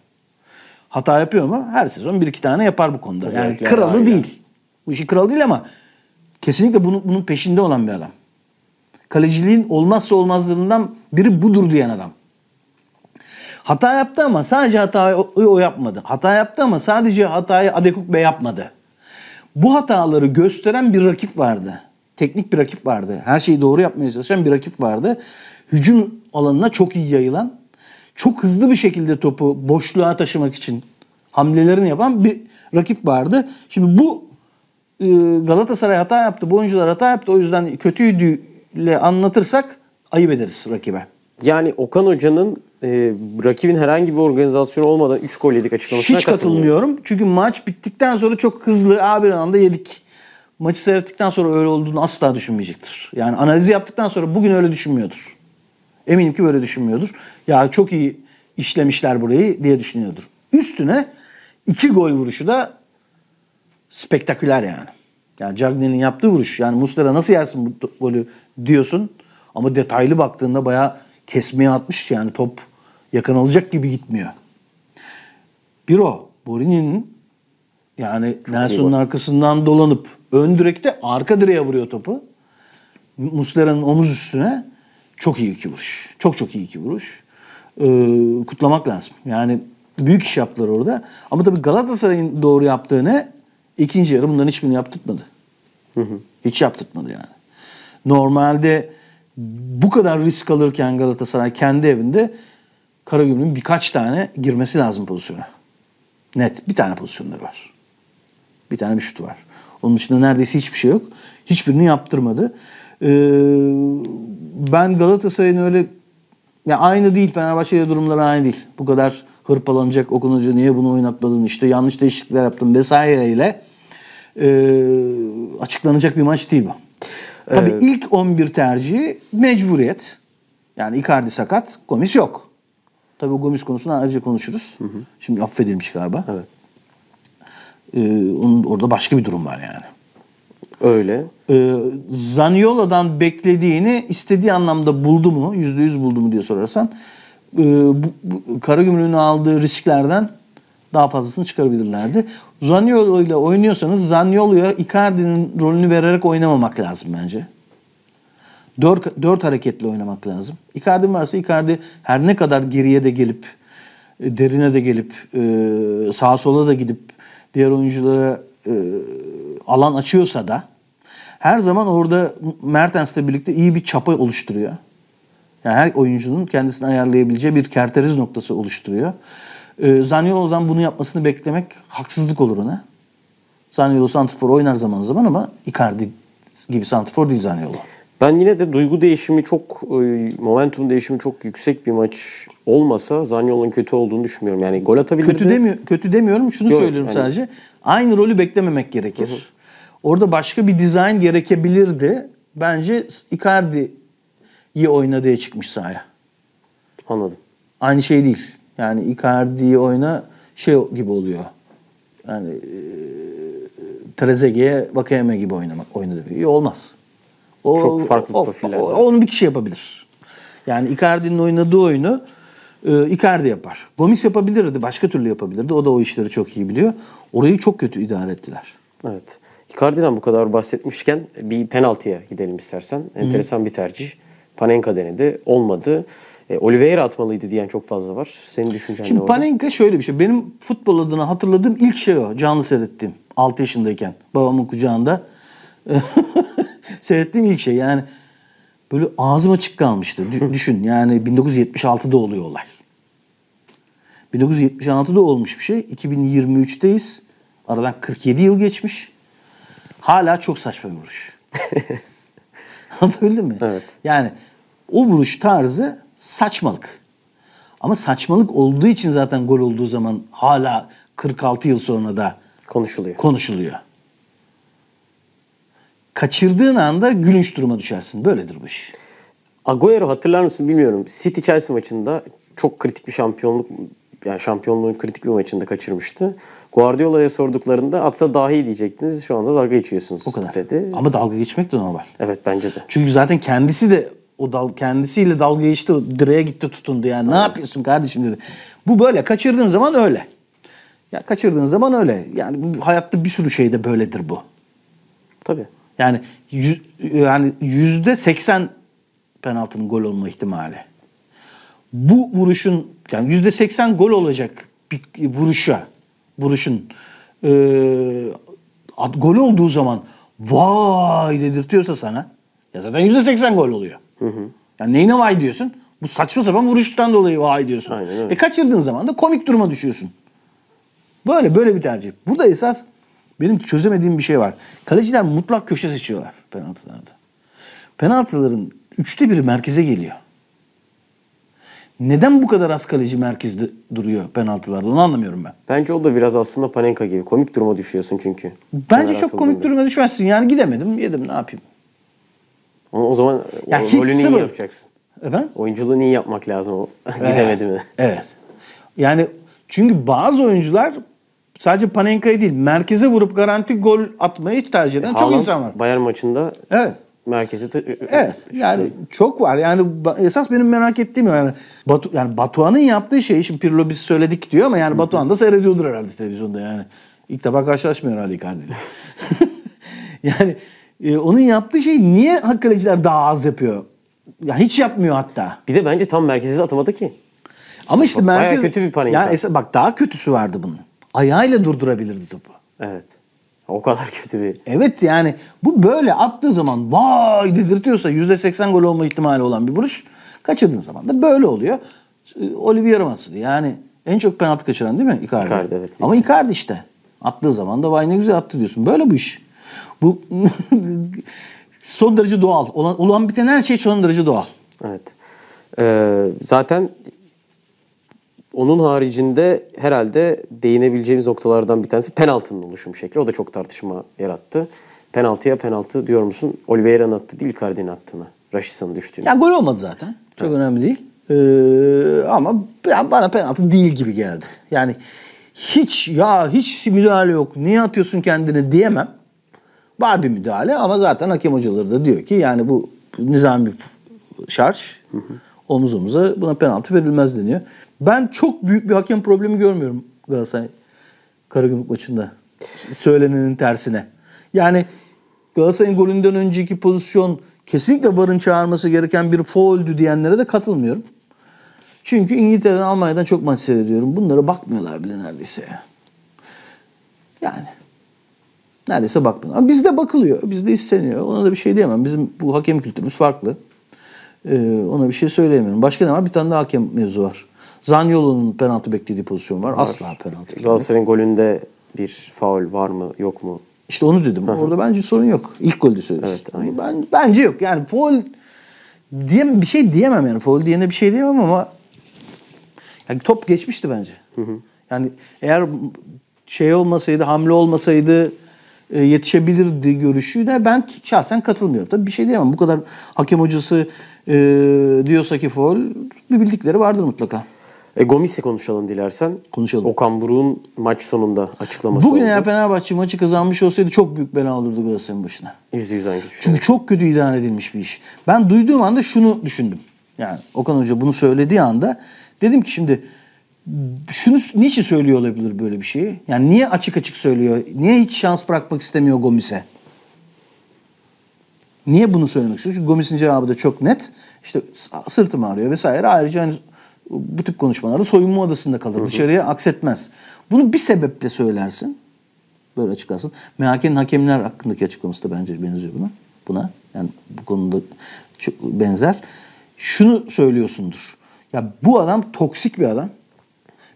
Hata yapıyor mu? Her sezon bir iki tane yapar bu konuda. Özellikle yani kralı aynen. değil. Bu işi kral değil ama kesinlikle bunun, bunun peşinde olan bir adam. Kaleciliğin olmazsa olmazlarından biri budur diyen adam. Hata yaptı ama sadece hatayı o yapmadı. Hata yaptı ama sadece hatayı Adekuk Bey yapmadı. Bu hataları gösteren bir rakip vardı teknik bir rakip vardı. Her şeyi doğru yapmaya çalışan bir rakip vardı. Hücum alanına çok iyi yayılan, çok hızlı bir şekilde topu boşluğa taşımak için hamlelerini yapan bir rakip vardı. Şimdi bu e, Galatasaray hata yaptı, bu oyuncular hata yaptı. O yüzden kötüydüyle anlatırsak ayıp ederiz rakibe. Yani Okan Hoca'nın e, rakibin herhangi bir organizasyonu olmadan 3 gol yedik açıklamasına Hiç katılmıyorum. Çünkü maç bittikten sonra çok hızlı abi anda yedik maçı seyrettikten sonra öyle olduğunu asla düşünmeyecektir. Yani analizi yaptıktan sonra bugün öyle düşünmüyordur. Eminim ki böyle düşünmüyordur. Ya çok iyi işlemişler burayı diye düşünüyordur. Üstüne iki gol vuruşu da spektaküler yani. Yani Cagney'in yaptığı vuruş. Yani Muslera nasıl yersin bu golü diyorsun. Ama detaylı baktığında bayağı kesmeye atmış. Yani top yakın alacak gibi gitmiyor. Bir o. Borini'nin yani Nelson'un arkasından dolanıp ön direkte arka direğe vuruyor topu. Muslera'nın omuz üstüne çok iyi iki vuruş. Çok çok iyi iki vuruş. Ee, kutlamak lazım. Yani büyük iş yaptılar orada. Ama tabii Galatasaray'ın doğru yaptığı ne? İkinci yarı bundan hiçbirini yaptırtmadı. Hı hı. Hiç yaptırtmadı yani. Normalde bu kadar risk alırken Galatasaray kendi evinde Karagümrük'ün birkaç tane girmesi lazım pozisyona. Net bir tane pozisyonları var. Bir tane bir şut var. Onun dışında neredeyse hiçbir şey yok. Hiçbirini yaptırmadı. Ee, ben Galatasaray'ın öyle yani aynı değil Fenerbahçe'de durumları aynı değil. Bu kadar hırpalanacak okunucu niye bunu oynatmadın işte yanlış değişiklikler yaptın vesaireyle e, açıklanacak bir maç değil bu. Ee, Tabii ilk 11 tercihi mecburiyet. Yani Icardi sakat, Gomis yok. Tabii o Gomis konusunu ayrıca konuşuruz. Hı hı. Şimdi affedilmiş galiba. Evet. Ee, onun orada başka bir durum var yani. Öyle. Ee, Zaniolo'dan beklediğini istediği anlamda buldu mu? Yüzde yüz buldu mu diye sorarsan. E, bu, bu, Karagümrük'ün aldığı risklerden daha fazlasını çıkarabilirlerdi. Zaniolo ile oynuyorsanız Zaniolo'ya Icardi'nin rolünü vererek oynamamak lazım bence. Dört, dört hareketle oynamak lazım. Icardi varsa Icardi her ne kadar geriye de gelip e, derine de gelip e, sağa sola da gidip diğer oyunculara e, alan açıyorsa da her zaman orada Mertens'le birlikte iyi bir çapa oluşturuyor. Yani her oyuncunun kendisini ayarlayabileceği bir kerteriz noktası oluşturuyor. E, Zaniolo'dan bunu yapmasını beklemek haksızlık olur ona. Zaniolo santrfor oynar zaman zaman ama Icardi gibi santrfor değil Zaniolo. Ben yine de duygu değişimi çok, e, momentum değişimi çok yüksek bir maç olmasa Zanyol'un kötü olduğunu düşünmüyorum. Yani gol atabilirdi. Kötü, demiyor kötü demiyorum. Şunu Yok, söylüyorum yani. sadece. Aynı rolü beklememek gerekir. Hı hı. Orada başka bir dizayn gerekebilirdi. Bence Icardi'yi oyna diye çıkmış sahaya. Anladım. Aynı şey değil. Yani Icardi'yi oyna şey gibi oluyor. Yani e, Trezeguet'e Vakayeme gibi oynamak oynadı. İyi olmaz. O, Çok farklı o, profiller zaten. Onu bir kişi yapabilir. Yani Icardi'nin oynadığı oyunu e, Icardi yapar. Gomis yapabilirdi, başka türlü yapabilirdi. O da o işleri çok iyi biliyor. Orayı çok kötü idare ettiler. Evet. Icardi'den bu kadar bahsetmişken bir penaltıya gidelim istersen. Enteresan Hı. bir tercih. Panenka denedi. Olmadı. E, Oliveira atmalıydı diyen çok fazla var. Senin düşüncen Şimdi ne Panenka şöyle bir şey. Benim futbol adına hatırladığım ilk şey o. Canlı seyrettiğim. 6 yaşındayken babamın kucağında Seyrettiğim ilk şey yani böyle ağzım açık kalmıştı. Düşün yani 1976'da oluyor olay. 1976'da olmuş bir şey. 2023'teyiz. Aradan 47 yıl geçmiş. Hala çok saçma bir vuruş. Anlatabildim mi? Evet. Yani o vuruş tarzı saçmalık. Ama saçmalık olduğu için zaten gol olduğu zaman hala 46 yıl sonra da konuşuluyor. Konuşuluyor kaçırdığın anda gülünç duruma düşersin. Böyledir bu iş. Agüero hatırlar mısın bilmiyorum. City Chelsea maçında çok kritik bir şampiyonluk yani şampiyonluğun kritik bir maçında kaçırmıştı. Guardiola'ya sorduklarında atsa dahi diyecektiniz. Şu anda dalga geçiyorsunuz o kadar. dedi. Ama dalga geçmek de normal. Evet bence de. Çünkü zaten kendisi de o dal kendisiyle dalga geçti, direğe gitti tutundu yani. Tamam. Ne yapıyorsun kardeşim dedi. Bu böyle kaçırdığın zaman öyle. Ya kaçırdığın zaman öyle. Yani bu, hayatta bir sürü şey de böyledir bu. Tabii. Yani yüz, yani yüzde seksen penaltının gol olma ihtimali. Bu vuruşun yani yüzde seksen gol olacak bir vuruşa vuruşun e, gol olduğu zaman vay dedirtiyorsa sana ya zaten yüzde seksen gol oluyor. Hı hı. Yani neyine vay diyorsun? Bu saçma sapan vuruştan dolayı vay diyorsun. Aynen, E kaçırdığın zaman da komik duruma düşüyorsun. Böyle böyle bir tercih. Burada esas benim çözemediğim bir şey var. Kaleciler mutlak köşe seçiyorlar penaltılarda. Penaltıların üçte biri merkeze geliyor. Neden bu kadar az kaleci merkezde duruyor penaltılarda onu anlamıyorum ben. Bence o da biraz aslında panenka gibi. Komik duruma düşüyorsun çünkü. Bence çok komik duruma düşmezsin. Yani gidemedim yedim ne yapayım. Ama o zaman ya o, rolünü sıfır. iyi yapacaksın. Efendim? Oyunculuğunu iyi yapmak lazım. O. Gidemedim. evet. Yani çünkü bazı oyuncular sadece Panenka'yı değil merkeze vurup garanti gol atmayı hiç tercih eden e, çok Haaland, insan var. Bayern maçında evet. merkezi Evet. E, e, yani çok var. Yani esas benim merak ettiğim yani Batu yani Batuhan'ın yaptığı şey şimdi Pirlo biz söyledik diyor ama yani Batuhan da seyrediyordur herhalde televizyonda yani. İlk defa karşılaşmıyor herhalde Icardi yani e, onun yaptığı şey niye hakkaleciler daha az yapıyor? Ya hiç yapmıyor hatta. Bir de bence tam merkeze atamadı ki. Ama işte merkez... Bayağı kötü bir panik. Ya, yani, bak daha kötüsü vardı bunun ayağıyla durdurabilirdi topu. Evet. O kadar kötü bir... Evet yani bu böyle attığı zaman vay dedirtiyorsa %80 gol olma ihtimali olan bir vuruş kaçırdığın zaman da böyle oluyor. Olivier Matsudi yani en çok penaltı kaçıran değil mi Icardi? Icardi evet. Ama Icardi işte. Attığı zaman da vay ne güzel attı diyorsun. Böyle bu iş. Bu son derece doğal. Olan, olan biten her şey son derece doğal. Evet. Ee, zaten onun haricinde herhalde değinebileceğimiz noktalardan bir tanesi penaltının oluşum şekli. O da çok tartışma yarattı. Penaltıya penaltı diyor musun? Oliveira'nın attı değil Icardi'nin attığını. Raşisa'nın düştüğünü. Ya gol olmadı zaten. Çok evet. önemli değil. Ee, ama bana penaltı değil gibi geldi. Yani hiç ya hiç müdahale yok. Niye atıyorsun kendini diyemem. Var bir müdahale ama zaten hakem hocaları da diyor ki yani bu nizam bir şarj. Hı hı omuz omuza buna penaltı verilmez deniyor. Ben çok büyük bir hakem problemi görmüyorum Galatasaray Karagümrük maçında. Söylenenin tersine. Yani Galatasaray'ın golünden önceki pozisyon kesinlikle VAR'ın çağırması gereken bir fauldü diyenlere de katılmıyorum. Çünkü İngiltere'den Almanya'dan çok maç seyrediyorum. Bunlara bakmıyorlar bile neredeyse. Yani neredeyse bakmıyorlar. Ama bizde bakılıyor. Bizde isteniyor. Ona da bir şey diyemem. Bizim bu hakem kültürümüz farklı. Ee, ona bir şey söyleyemiyorum. Başka ne var? Bir tane daha hakem mevzu var. Zanyolu'nun penaltı beklediği pozisyon var. var. Asla penaltı. Galatasaray'ın golünde bir faul var mı yok mu? İşte onu dedim. Orada bence sorun yok. İlk golde söylüyorsun. Evet, aynen. Ben, bence yok. Yani faul diyem bir şey diyemem yani. Faul diyene bir şey diyemem ama yani top geçmişti bence. Hı hı. Yani eğer şey olmasaydı, hamle olmasaydı e, yetişebilirdi görüşüne ben şahsen katılmıyorum. Tabii bir şey diyemem. Bu kadar hakem hocası e, diyorsa ki foul bir bildikleri vardır mutlaka. E, Gomis'e konuşalım dilersen. Konuşalım. Okan Buruk'un maç sonunda açıklaması Bugün oldu. eğer Fenerbahçe maçı kazanmış olsaydı çok büyük bela olurdu Galatasaray'ın başına. Yüzde yüz aynı Çünkü çok kötü idare edilmiş bir iş. Ben duyduğum anda şunu düşündüm. Yani Okan Hoca bunu söylediği anda dedim ki şimdi şunu niçin söylüyor olabilir böyle bir şeyi? Yani niye açık açık söylüyor? Niye hiç şans bırakmak istemiyor Gomis'e? Niye bunu söylemek istiyor? Çünkü Gomis'in cevabı da çok net. İşte sırtım ağrıyor vesaire. Ayrıca hani bu tip konuşmalarda soyunma odasında kalır. Hı hı. Dışarıya aksetmez. Bunu bir sebeple söylersin. Böyle açıklarsın. MHK'nin hakemler hakkındaki açıklaması da bence benziyor buna. Buna yani bu konuda çok benzer. Şunu söylüyorsundur. Ya bu adam toksik bir adam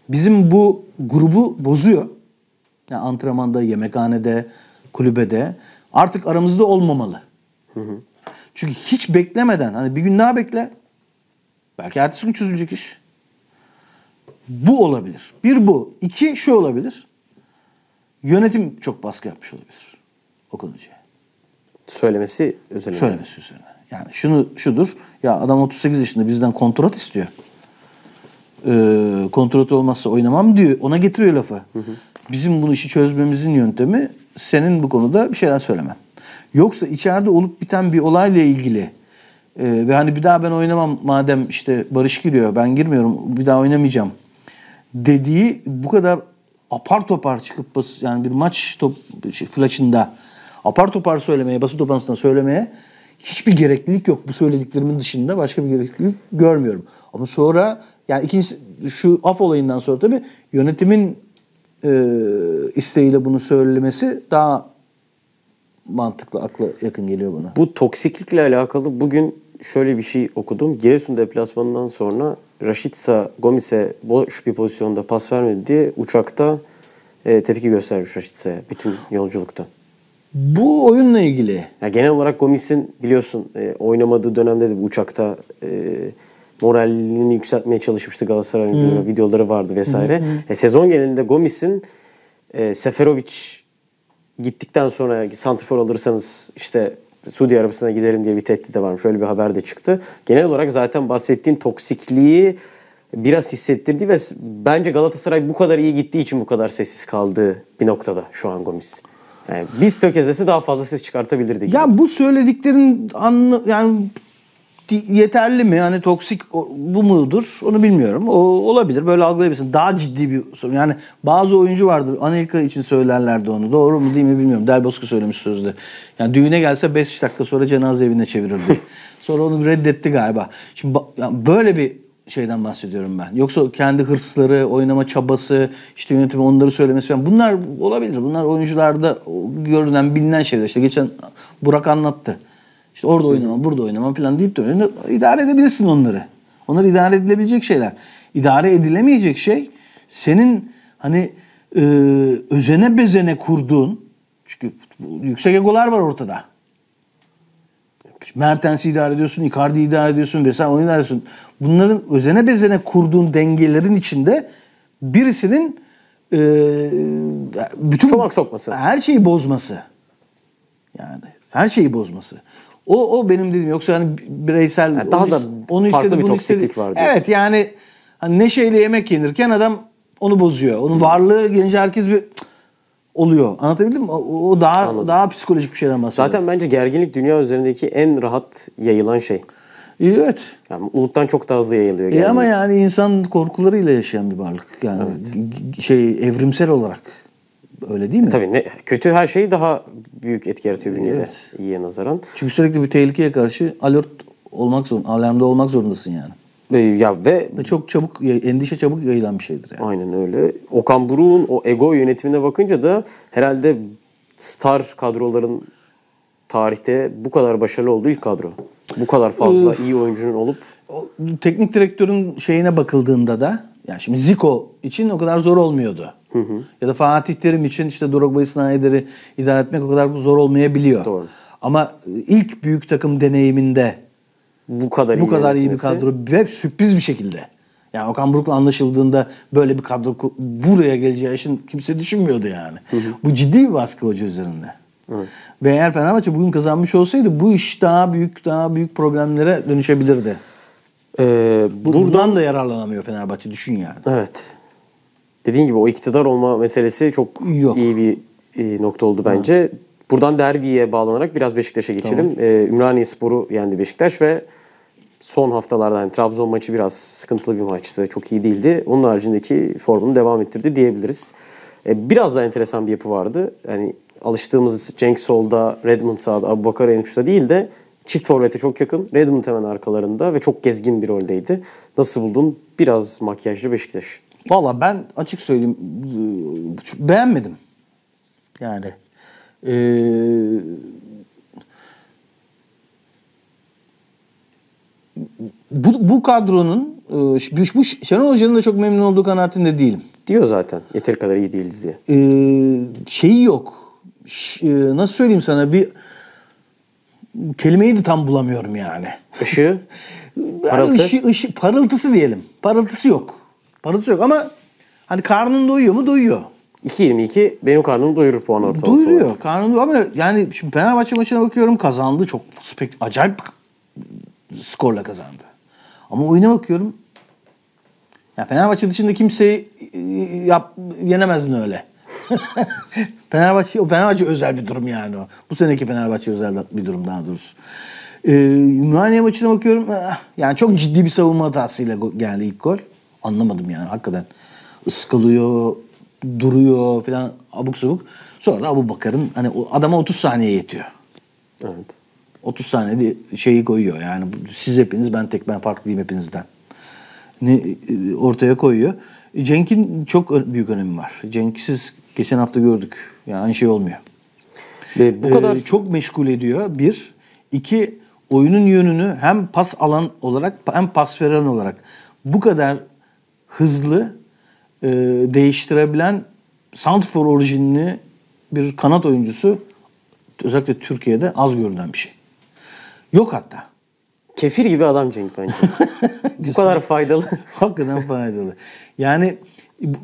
bizim bu grubu bozuyor. Yani antrenmanda, yemekhanede, kulübede artık aramızda olmamalı. Hı hı. Çünkü hiç beklemeden hani bir gün daha bekle belki ertesi gün çözülecek iş. Bu olabilir. Bir bu. İki şu olabilir. Yönetim çok baskı yapmış olabilir o konucuya. Söylemesi üzerine. Söylemesi üzerine. Yani şunu şudur. Ya adam 38 yaşında bizden kontrat istiyor e, kontratı olmazsa oynamam diyor. Ona getiriyor lafı. Hı hı. Bizim bunu işi çözmemizin yöntemi senin bu konuda bir şeyler söylemen. Yoksa içeride olup biten bir olayla ilgili e, ve hani bir daha ben oynamam madem işte Barış giriyor ben girmiyorum bir daha oynamayacağım dediği bu kadar apar topar çıkıp bas, yani bir maç top şey, flaşında apar topar söylemeye, basın toplantısında söylemeye hiçbir gereklilik yok. Bu söylediklerimin dışında başka bir gereklilik görmüyorum. Ama sonra yani ikinci şu af olayından sonra tabii yönetimin e, isteğiyle bunu söylemesi daha mantıklı, akla yakın geliyor buna. Bu toksiklikle alakalı bugün şöyle bir şey okudum. Giresun deplasmanından sonra Raşitsa Gomis'e boş bir pozisyonda pas vermedi diye uçakta e, tepki göstermiş Raşitsa'ya bütün yolculukta. Bu oyunla ilgili. Ya genel olarak Gomis'in biliyorsun e, oynamadığı dönemde de uçakta e, moralini yükseltmeye çalışmıştı Galatasaray'ın hmm. videoları vardı vesaire. Hmm. E, sezon genelinde Gomis'in e, Seferovic gittikten sonra santrfor alırsanız işte Suudi Arabistan'a giderim diye bir tehdit de varmış. Öyle bir haber de çıktı. Genel olarak zaten bahsettiğin toksikliği biraz hissettirdi ve bence Galatasaray bu kadar iyi gittiği için bu kadar sessiz kaldığı bir noktada şu an Gomis. Yani biz tökezlese daha fazla ses çıkartabilirdik. Ya bu söylediklerin anla, yani ciddi yeterli mi? yani toksik bu mudur? Onu bilmiyorum. O olabilir. Böyle algılayabilirsin. Daha ciddi bir sorun. Yani bazı oyuncu vardır. Anelka için söylerlerdi onu. Doğru mu değil mi bilmiyorum. Del Bosco söylemiş sözde. Yani düğüne gelse 5 dakika sonra cenaze evine çevirirdi. sonra onu reddetti galiba. Şimdi yani böyle bir şeyden bahsediyorum ben. Yoksa kendi hırsları, oynama çabası, işte yönetimi onları söylemesi falan. Bunlar olabilir. Bunlar oyuncularda görünen, bilinen şeyler. İşte geçen Burak anlattı. İşte orada oynamam, burada oynamam falan deyip de İdare edebilirsin onları. Onlar idare edilebilecek şeyler. İdare edilemeyecek şey senin hani e, özene bezene kurduğun çünkü yüksek egolar var ortada. Mertens'i idare ediyorsun, Icardi idare ediyorsun vesaire onu idare ediyorsun. Bunların özene bezene kurduğun dengelerin içinde birisinin e, bütün Çomak sokması. Her şeyi bozması. Yani her şeyi bozması. O o benim dediğim yoksa hani bireysel yani daha onu da onu farklı istedi, bir toksiklik istedi. var Evet yani hani neşeyle yemek yenirken adam onu bozuyor. Onun varlığı gelince herkes bir oluyor. Anlatabildim mi? O, o daha Anladım. daha psikolojik bir şeyden bahsediyor. Zaten bence gerginlik dünya üzerindeki en rahat yayılan şey. Evet. Yani uluktan çok daha hızlı yayılıyor. E ama yani insan korkularıyla yaşayan bir varlık. Yani evet. şey evrimsel olarak Öyle değil mi? Tabii ne, kötü her şey daha büyük etki yaratıyor bünyede evet. iyiye nazaran. Çünkü sürekli bir tehlikeye karşı alert olmak zorunda, alarmda olmak zorundasın yani. E, ya ve, ve çok çabuk endişe çabuk yayılan bir şeydir yani. Aynen öyle. Okan Buruk'un o ego yönetimine bakınca da herhalde star kadroların tarihte bu kadar başarılı olduğu ilk kadro. Bu kadar fazla iyi oyuncunun olup o, teknik direktörün şeyine bakıldığında da yani şimdi Zico için o kadar zor olmuyordu. Hı hı. Ya da Fatih Terim için işte Drogba'yı, Snyder'i idare etmek o kadar zor olmayabiliyor. Doğru. Ama e, ilk büyük takım deneyiminde bu kadar bu iyi kadar iyi bir kadro ve sürpriz bir şekilde. Yani Okan Buruk'la anlaşıldığında böyle bir kadro buraya geleceği için kimse düşünmüyordu yani. Hı hı. Bu ciddi bir baskı hoca üzerinde. Evet. Ve eğer Fenerbahçe bugün kazanmış olsaydı bu iş daha büyük daha büyük problemlere dönüşebilirdi. Ee, buradan, buradan da yararlanamıyor Fenerbahçe düşün yani. Evet. Dediğin gibi o iktidar olma meselesi çok Yok. iyi bir e, nokta oldu bence. Hı. Buradan derbiye bağlanarak biraz Beşiktaş'a geçelim. Tamam. Ee, Ümraniye Sporu yendi Beşiktaş ve son haftalarda yani Trabzon maçı biraz sıkıntılı bir maçtı. Çok iyi değildi. Onun haricindeki formunu devam ettirdi diyebiliriz. Ee, biraz daha enteresan bir yapı vardı. Yani alıştığımız Cenk solda, Redmond sağda, Abubakar en uçta değil de Çift forvete çok yakın. Redmond hemen arkalarında ve çok gezgin bir roldeydi. Nasıl buldun? Biraz makyajlı Beşiktaş. Valla ben açık söyleyeyim e, beğenmedim. Yani ee, bu, bu kadronun e, bu, bu Şenol Hoca'nın da çok memnun olduğu kanaatinde değilim. Diyor zaten. Yeter kadar iyi değiliz diye. Ee, şeyi yok. E, nasıl söyleyeyim sana bir kelimeyi de tam bulamıyorum yani. Işığı? Parıltı? Yani ışı, parıltısı diyelim. Parıltısı yok. Parıltısı yok ama hani karnın doyuyor mu? Doyuyor. 2.22 benim karnımı doyurur puan ortalaması. Doyuruyor. Olarak. Karnım doyuyor ama yani şimdi Fenerbahçe maçına bakıyorum kazandı. Çok spek acayip skorla kazandı. Ama oyuna bakıyorum. Ya Fenerbahçe dışında kimseyi e, yap, yenemezdin öyle. Fenerbahçe, Fenerbahçe özel bir durum yani o. Bu seneki Fenerbahçe özel bir durum daha doğrusu. Ee, Ümraniye maçına bakıyorum. Eh, yani çok ciddi bir savunma hatasıyla geldi ilk gol. Anlamadım yani hakikaten. Iskalıyor, duruyor falan abuk subuk. Sonra Abu Bakar'ın hani adama 30 saniye yetiyor. Evet. 30 saniyede şeyi koyuyor yani siz hepiniz ben tek ben farklıyım hepinizden. Ne, e, ortaya koyuyor. Cenk'in çok büyük önemi var. Cenk'siz Geçen hafta gördük. Yani aynı şey olmuyor. Ve bu ee, kadar e, çok meşgul ediyor bir. iki oyunun yönünü hem pas alan olarak hem pas veren olarak bu kadar hızlı e, değiştirebilen Santfor orijinli bir kanat oyuncusu özellikle Türkiye'de az görülen bir şey. Yok hatta. Kefir gibi adam Cenk bence. bu kadar faydalı. Hakikaten faydalı. Yani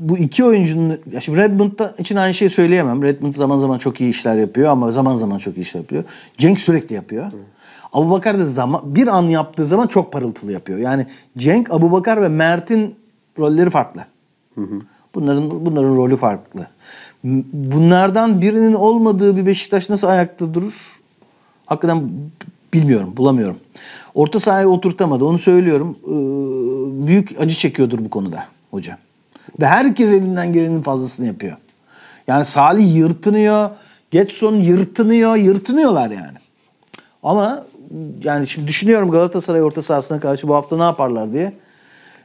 bu iki oyuncunun ya şimdi Redmond için aynı şeyi söyleyemem. Redmond zaman zaman çok iyi işler yapıyor ama zaman zaman çok iyi işler yapıyor. Cenk sürekli yapıyor. Evet. Abu Bakar da zaman, bir an yaptığı zaman çok parıltılı yapıyor. Yani Cenk, Abu Bakar ve Mert'in rolleri farklı. Hı hı. Bunların bunların rolü farklı. Bunlardan birinin olmadığı bir Beşiktaş nasıl ayakta durur? Hakikaten bilmiyorum, bulamıyorum. Orta sahaya oturtamadı, onu söylüyorum. Ee, büyük acı çekiyordur bu konuda hocam. Ve herkes elinden gelenin fazlasını yapıyor. Yani Salih yırtınıyor. Getson yırtınıyor. Yırtınıyorlar yani. Ama yani şimdi düşünüyorum Galatasaray orta sahasına karşı bu hafta ne yaparlar diye.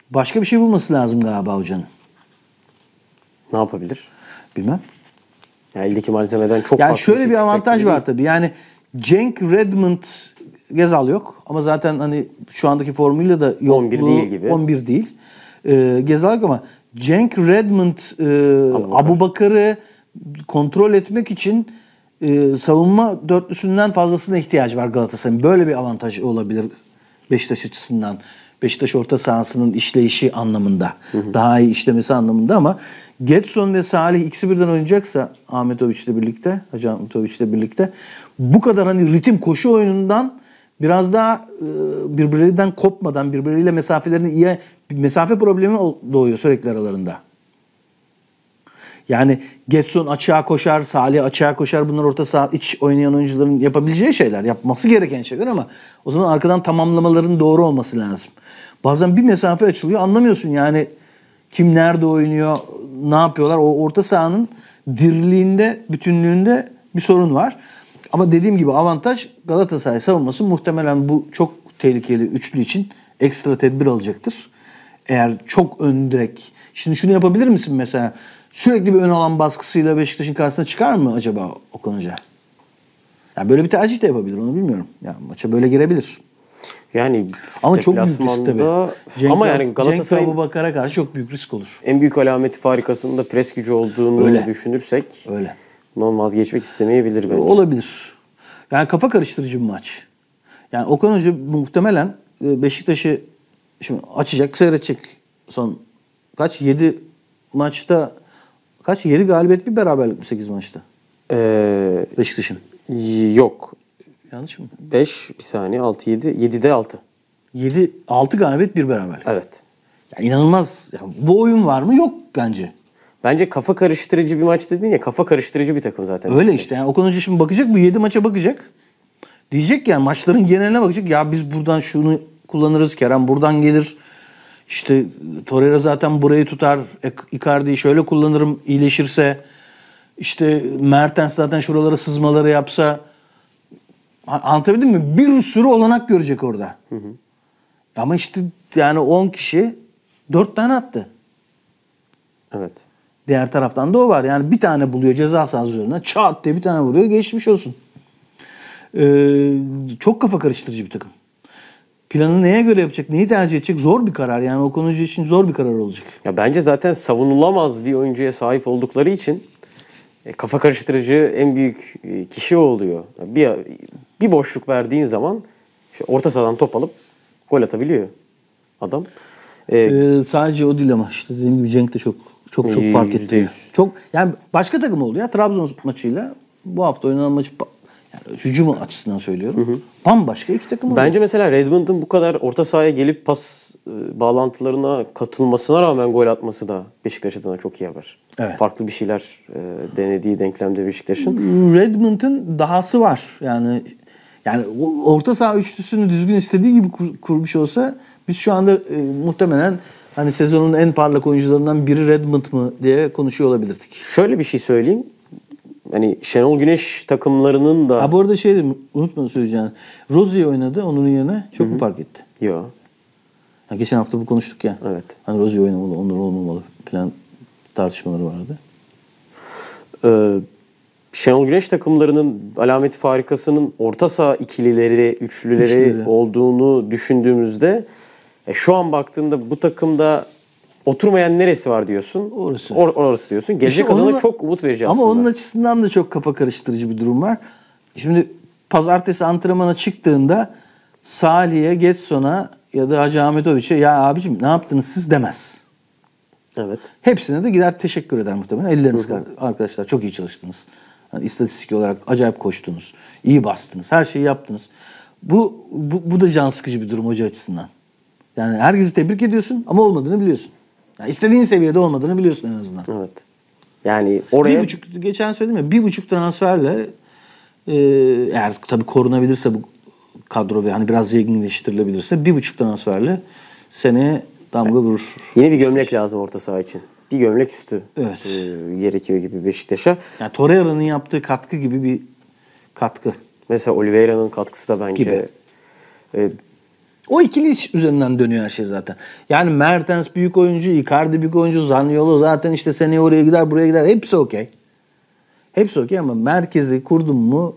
Başka bir şey bulması lazım galiba hocanın. Ne yapabilir? Bilmem. Yani eldeki malzemeden çok yani fazla. Yani şöyle bir şey avantaj var tabii. Yani Cenk Redmond Gezal yok ama zaten hani şu andaki formuyla da yok. 11 değil gibi. 11 değil. Ee, Gezal yok ama Cenk Redmond e, Abu, Bakırı kontrol etmek için e, savunma dörtlüsünden fazlasına ihtiyacı var Galatasaray'ın. Böyle bir avantaj olabilir Beşiktaş açısından. Beşiktaş orta sahasının işleyişi anlamında. Hı hı. Daha iyi işlemesi anlamında ama Getson ve Salih ikisi birden oynayacaksa Ahmetoviç'le birlikte, Hacı Ahmetoviç'le birlikte bu kadar hani ritim koşu oyunundan biraz daha e, birbirlerinden kopmadan birbirleriyle mesafelerini iyi mesafe problemi doğuyor sürekli aralarında. Yani Getson açığa koşar, Salih açığa koşar. Bunlar orta saha iç oynayan oyuncuların yapabileceği şeyler, yapması gereken şeyler ama o zaman arkadan tamamlamaların doğru olması lazım. Bazen bir mesafe açılıyor anlamıyorsun yani kim nerede oynuyor, ne yapıyorlar. O orta sahanın dirliğinde, bütünlüğünde bir sorun var. Ama dediğim gibi avantaj Galatasaray savunması muhtemelen bu çok tehlikeli üçlü için ekstra tedbir alacaktır. Eğer çok ön direk. Şimdi şunu yapabilir misin mesela? Sürekli bir ön alan baskısıyla Beşiktaş'ın karşısına çıkar mı acaba Okan Hoca? Yani böyle bir tercih de yapabilir onu bilmiyorum. Yani maça böyle girebilir. Yani ama çok büyük risk tabii. Cenk, ama yani Galatasaray'ın Cenk Bakar'a karşı çok büyük risk olur. En büyük alameti farikasında pres gücü olduğunu Öyle. düşünürsek. Öyle. Bundan vazgeçmek istemeyebilir ee, bence. Olabilir. Yani kafa karıştırıcı bir maç. Yani Okan Hoca muhtemelen e, Beşiktaş'ı şimdi açacak, seyredecek son kaç? 7 maçta kaç? 7 galibiyet bir beraberlik mi 8 maçta? Ee, Beşiktaş'ın. Yok. Yanlış mı? 5 bir saniye 6 7 de 6. 7 6 galibiyet bir beraberlik. Evet. Yani inanılmaz. Yani bu oyun var mı? Yok bence. Bence kafa karıştırıcı bir maç dedin ya kafa karıştırıcı bir takım zaten. Öyle işte. işte. Yani Okan Hoca şimdi bakacak bu 7 maça bakacak. Diyecek yani maçların geneline bakacak. Ya biz buradan şunu kullanırız. Kerem buradan gelir. İşte Torreira zaten burayı tutar. E, Icardi'yi şöyle kullanırım iyileşirse. İşte Mertens zaten şuralara sızmaları yapsa. Anlatabildim mi? Bir sürü olanak görecek orada. Hı hı. Ama işte yani 10 kişi 4 tane attı. Evet. Diğer taraftan da o var. Yani bir tane buluyor ceza sahası üzerinden. Çat diye bir tane vuruyor. Geçmiş olsun. Ee, çok kafa karıştırıcı bir takım. Planı neye göre yapacak, neyi tercih edecek zor bir karar. Yani o konucu için zor bir karar olacak. Ya bence zaten savunulamaz bir oyuncuya sahip oldukları için e, kafa karıştırıcı en büyük e, kişi oluyor. Bir bir boşluk verdiğin zaman işte orta sahadan top alıp gol atabiliyor adam. Ee, ee, sadece o değil ama işte dediğim gibi Cenk de çok çok çok fark etti. Çok yani başka takım oldu ya Trabzon maçıyla bu hafta oynanan maçı yani hücum açısından söylüyorum. Hı hı. Bambaşka iki takım oldu. Bence mesela Redmond'un bu kadar orta sahaya gelip pas e, bağlantılarına katılmasına rağmen gol atması da Beşiktaş adına çok iyi haber. Evet. Farklı bir şeyler e, denediği denklemde Beşiktaş'ın. Redmond'un dahası var. Yani yani orta saha üçlüsünü düzgün istediği gibi kur, kurmuş olsa biz şu anda e, muhtemelen hani sezonun en parlak oyuncularından biri Redmond mı diye konuşuyor olabilirdik. Şöyle bir şey söyleyeyim. Hani Şenol Güneş takımlarının da... Ha bu arada şey unutma söyleyeceğini. Rozi oynadı onun yerine. Çok mu fark etti? Yok. geçen hafta bu konuştuk ya. Evet. Hani Rozi oynamalı, Onur olmamalı falan tartışmaları vardı. Ee, Şenol Güneş takımlarının alamet farikasının orta saha ikilileri, üçlüleri, üçlüleri olduğunu düşündüğümüzde e, şu an baktığında bu takımda oturmayan neresi var diyorsun. Orası. Or, orası diyorsun. Gelecek işte adına çok umut verici aslında. Ama onun açısından da çok kafa karıştırıcı bir durum var. Şimdi pazartesi antrenmana çıktığında Salih'e, Getson'a ya da Hacı Ahmetoviç'e ya abicim ne yaptınız siz demez. Evet. Hepsine de gider teşekkür eder muhtemelen. Elleriniz hı hı. arkadaşlar çok iyi çalıştınız. Yani istatistik olarak acayip koştunuz. iyi bastınız. Her şeyi yaptınız. Bu, bu, bu da can sıkıcı bir durum hoca açısından. Yani herkesi tebrik ediyorsun ama olmadığını biliyorsun. Yani istediğin seviyede olmadığını biliyorsun en azından. Evet. Yani oraya... Bir buçuk, geçen söyledim ya bir buçuk transferle e, eğer tabii korunabilirse bu kadro ve hani biraz zenginleştirilebilirse bir buçuk transferle seni damga vurur. Yeni bir gömlek lazım orta saha için. Bir gömlek üstü evet. e, gerekiyor gibi Beşiktaş'a. Yani Torreira'nın yaptığı katkı gibi bir katkı. Mesela Oliveira'nın katkısı da bence gibi. E, o ikili iş üzerinden dönüyor her şey zaten. Yani Mertens büyük oyuncu, Icardi büyük oyuncu, Zaniolo zaten işte seneye oraya gider buraya gider hepsi okey. Hepsi okey ama merkezi kurdun mu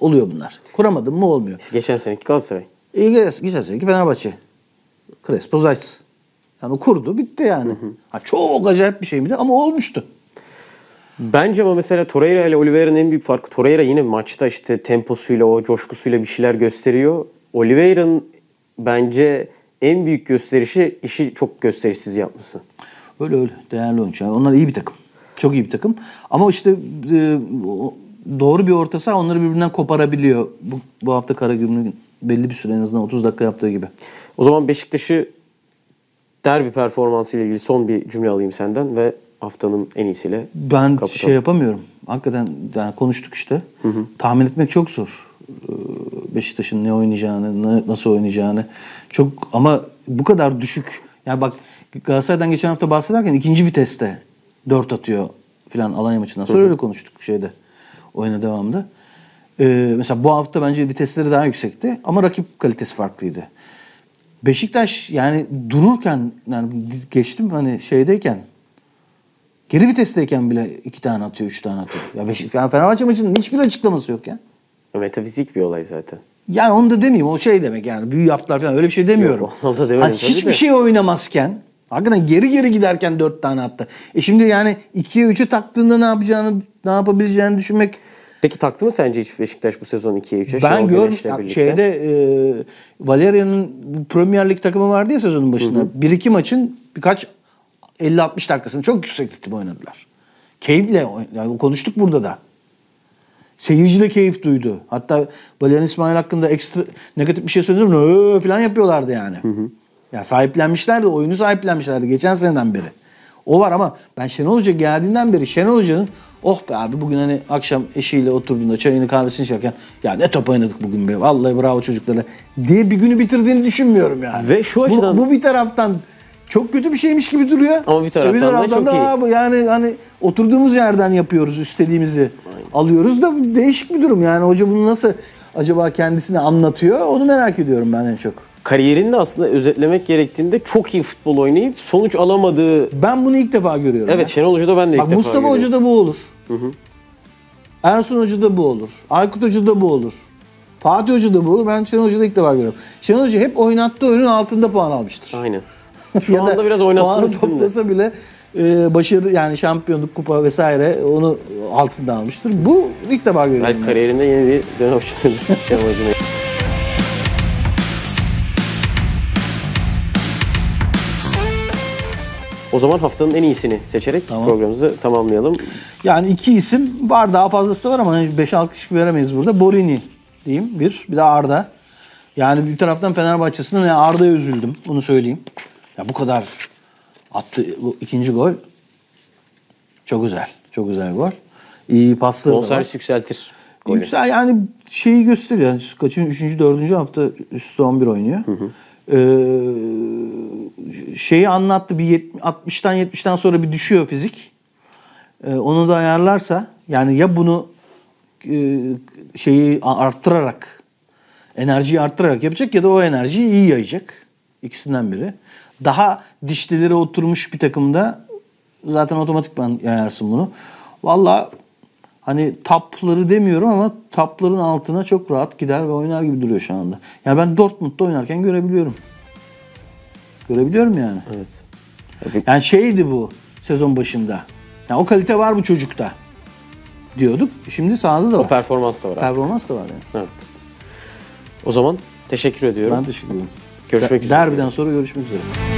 oluyor bunlar. Kuramadın mı olmuyor. Geçen seneki Galatasaray. İyi e, geçen seneki Fenerbahçe. Crespo Zayt. Yani kurdu bitti yani. Hı hı. Ha, çok acayip bir şey miydi ama olmuştu. Bence ama mesela Torreira ile Oliveira'nın en büyük farkı Torreira yine maçta işte temposuyla o coşkusuyla bir şeyler gösteriyor. Oliveira'nın bence en büyük gösterişi işi çok gösterişsiz yapması. Öyle öyle değerli oyuncular. Onlar iyi bir takım. Çok iyi bir takım. Ama işte e, doğru bir orta saha onları birbirinden koparabiliyor. Bu, bu hafta Karagümrük'ün belli bir süre en azından 30 dakika yaptığı gibi. O zaman Beşiktaş'ı derbi performansı ile ilgili son bir cümle alayım senden ve haftanın en iyisiyle Ben kapatalım. şey yapamıyorum. Hakikaten yani konuştuk işte. Hı hı. Tahmin etmek çok zor. E, Beşiktaş'ın ne oynayacağını, nasıl oynayacağını. Çok ama bu kadar düşük. Yani bak Galatasaray'dan geçen hafta bahsederken ikinci viteste dört atıyor filan Alanya maçından sonra öyle konuştuk şeyde oyuna devamında. Ee, mesela bu hafta bence vitesleri daha yüksekti ama rakip kalitesi farklıydı. Beşiktaş yani dururken yani geçtim hani şeydeyken geri vitesteyken bile iki tane atıyor, üç tane atıyor. Ya Beşiktaş Fenerbahçe maçının hiçbir açıklaması yok ya. Metafizik bir olay zaten. Yani onu da demeyeyim. O şey demek yani büyü yaptılar falan öyle bir şey demiyorum. Yok, onu da demedim, hani hiçbir de. şey oynamazken hakikaten geri geri giderken dört tane attı. E şimdi yani ikiye üçü taktığında ne yapacağını ne yapabileceğini düşünmek Peki taktı mı sence hiç Beşiktaş bu sezon ikiye üçe? Ben görmüyorum. Şeyde e, Valeria'nın Premier Lig takımı vardı ya sezonun başında. Hı hı. Bir iki maçın birkaç 50-60 dakikasını çok yüksek ritim oynadılar. Keyifle yani konuştuk burada da. Seyirci de keyif duydu. Hatta Balen İsmail hakkında ekstra negatif bir şey söyledim mi? falan yapıyorlardı yani. Hı hı. Ya sahiplenmişlerdi, oyunu sahiplenmişlerdi geçen seneden beri. O var ama ben Şenol Hoca geldiğinden beri Şenol Hoca'nın oh be abi bugün hani akşam eşiyle oturduğunda çayını kahvesini içerken ya ne top oynadık bugün be vallahi bravo çocuklara diye bir günü bitirdiğini düşünmüyorum yani. Ve şu açıdan... Bu, bu bir taraftan çok kötü bir şeymiş gibi duruyor. Ama bir taraftan, Öbür taraftan da, çok da iyi. yani hani oturduğumuz yerden yapıyoruz istediğimizi Aynen. alıyoruz da değişik bir durum. Yani hoca bunu nasıl acaba kendisine anlatıyor onu merak ediyorum ben en çok. Kariyerini de aslında özetlemek gerektiğinde çok iyi futbol oynayıp sonuç alamadığı... Ben bunu ilk defa görüyorum. Evet ya. Şenol da ben de ilk Bak, defa Mustafa görüyorum. Mustafa Hoca da bu olur. Hı hı. Ersun Hoca'da bu olur. Aykut Hoca da bu olur. Fatih Hoca da bu olur. Ben Şenol da ilk defa görüyorum. Şenol Hoca hep oynattığı oyunun altında puan almıştır. Aynen. Şu ya anda biraz oynattınız toplasa bile e, başarı yani şampiyonluk, kupa vesaire onu altında almıştır. Bu ilk defa görüyorum. Belki kariyerinde yeni bir dönem uçtan şey düşmüş O zaman haftanın en iyisini seçerek tamam. programımızı tamamlayalım. Yani iki isim var daha fazlası var ama 5-6 hani kişi veremeyiz burada. Borini diyeyim bir. Bir de Arda. Yani bir taraftan Fenerbahçe'sinde Arda'ya üzüldüm. Onu söyleyeyim. Ya bu kadar attı bu ikinci gol çok güzel. Çok güzel gol. İyi pasları Gol servis yükseltir. Golü. Yüksel yani şeyi gösteriyor. Yani kaçın üçüncü dördüncü hafta üstü 11 oynuyor. Hı hı. Ee, şeyi anlattı bir 60'tan 70'ten sonra bir düşüyor fizik. Ee, onu da ayarlarsa yani ya bunu e, şeyi arttırarak enerjiyi arttırarak yapacak ya da o enerjiyi iyi yayacak. İkisinden biri daha dişlilere oturmuş bir takımda zaten otomatikman yayarsın bunu. Valla hani tapları demiyorum ama tapların altına çok rahat gider ve oynar gibi duruyor şu anda. Yani ben Dortmund'da oynarken görebiliyorum. Görebiliyorum yani. Evet. Yani şeydi bu sezon başında. Yani o kalite var bu çocukta diyorduk. Şimdi sahada da var. O performans da var. Performans artık. da var yani. Evet. O zaman teşekkür ediyorum. Ben teşekkür ederim. Görüşmek üzere. Derbiden sonra görüşmek üzere.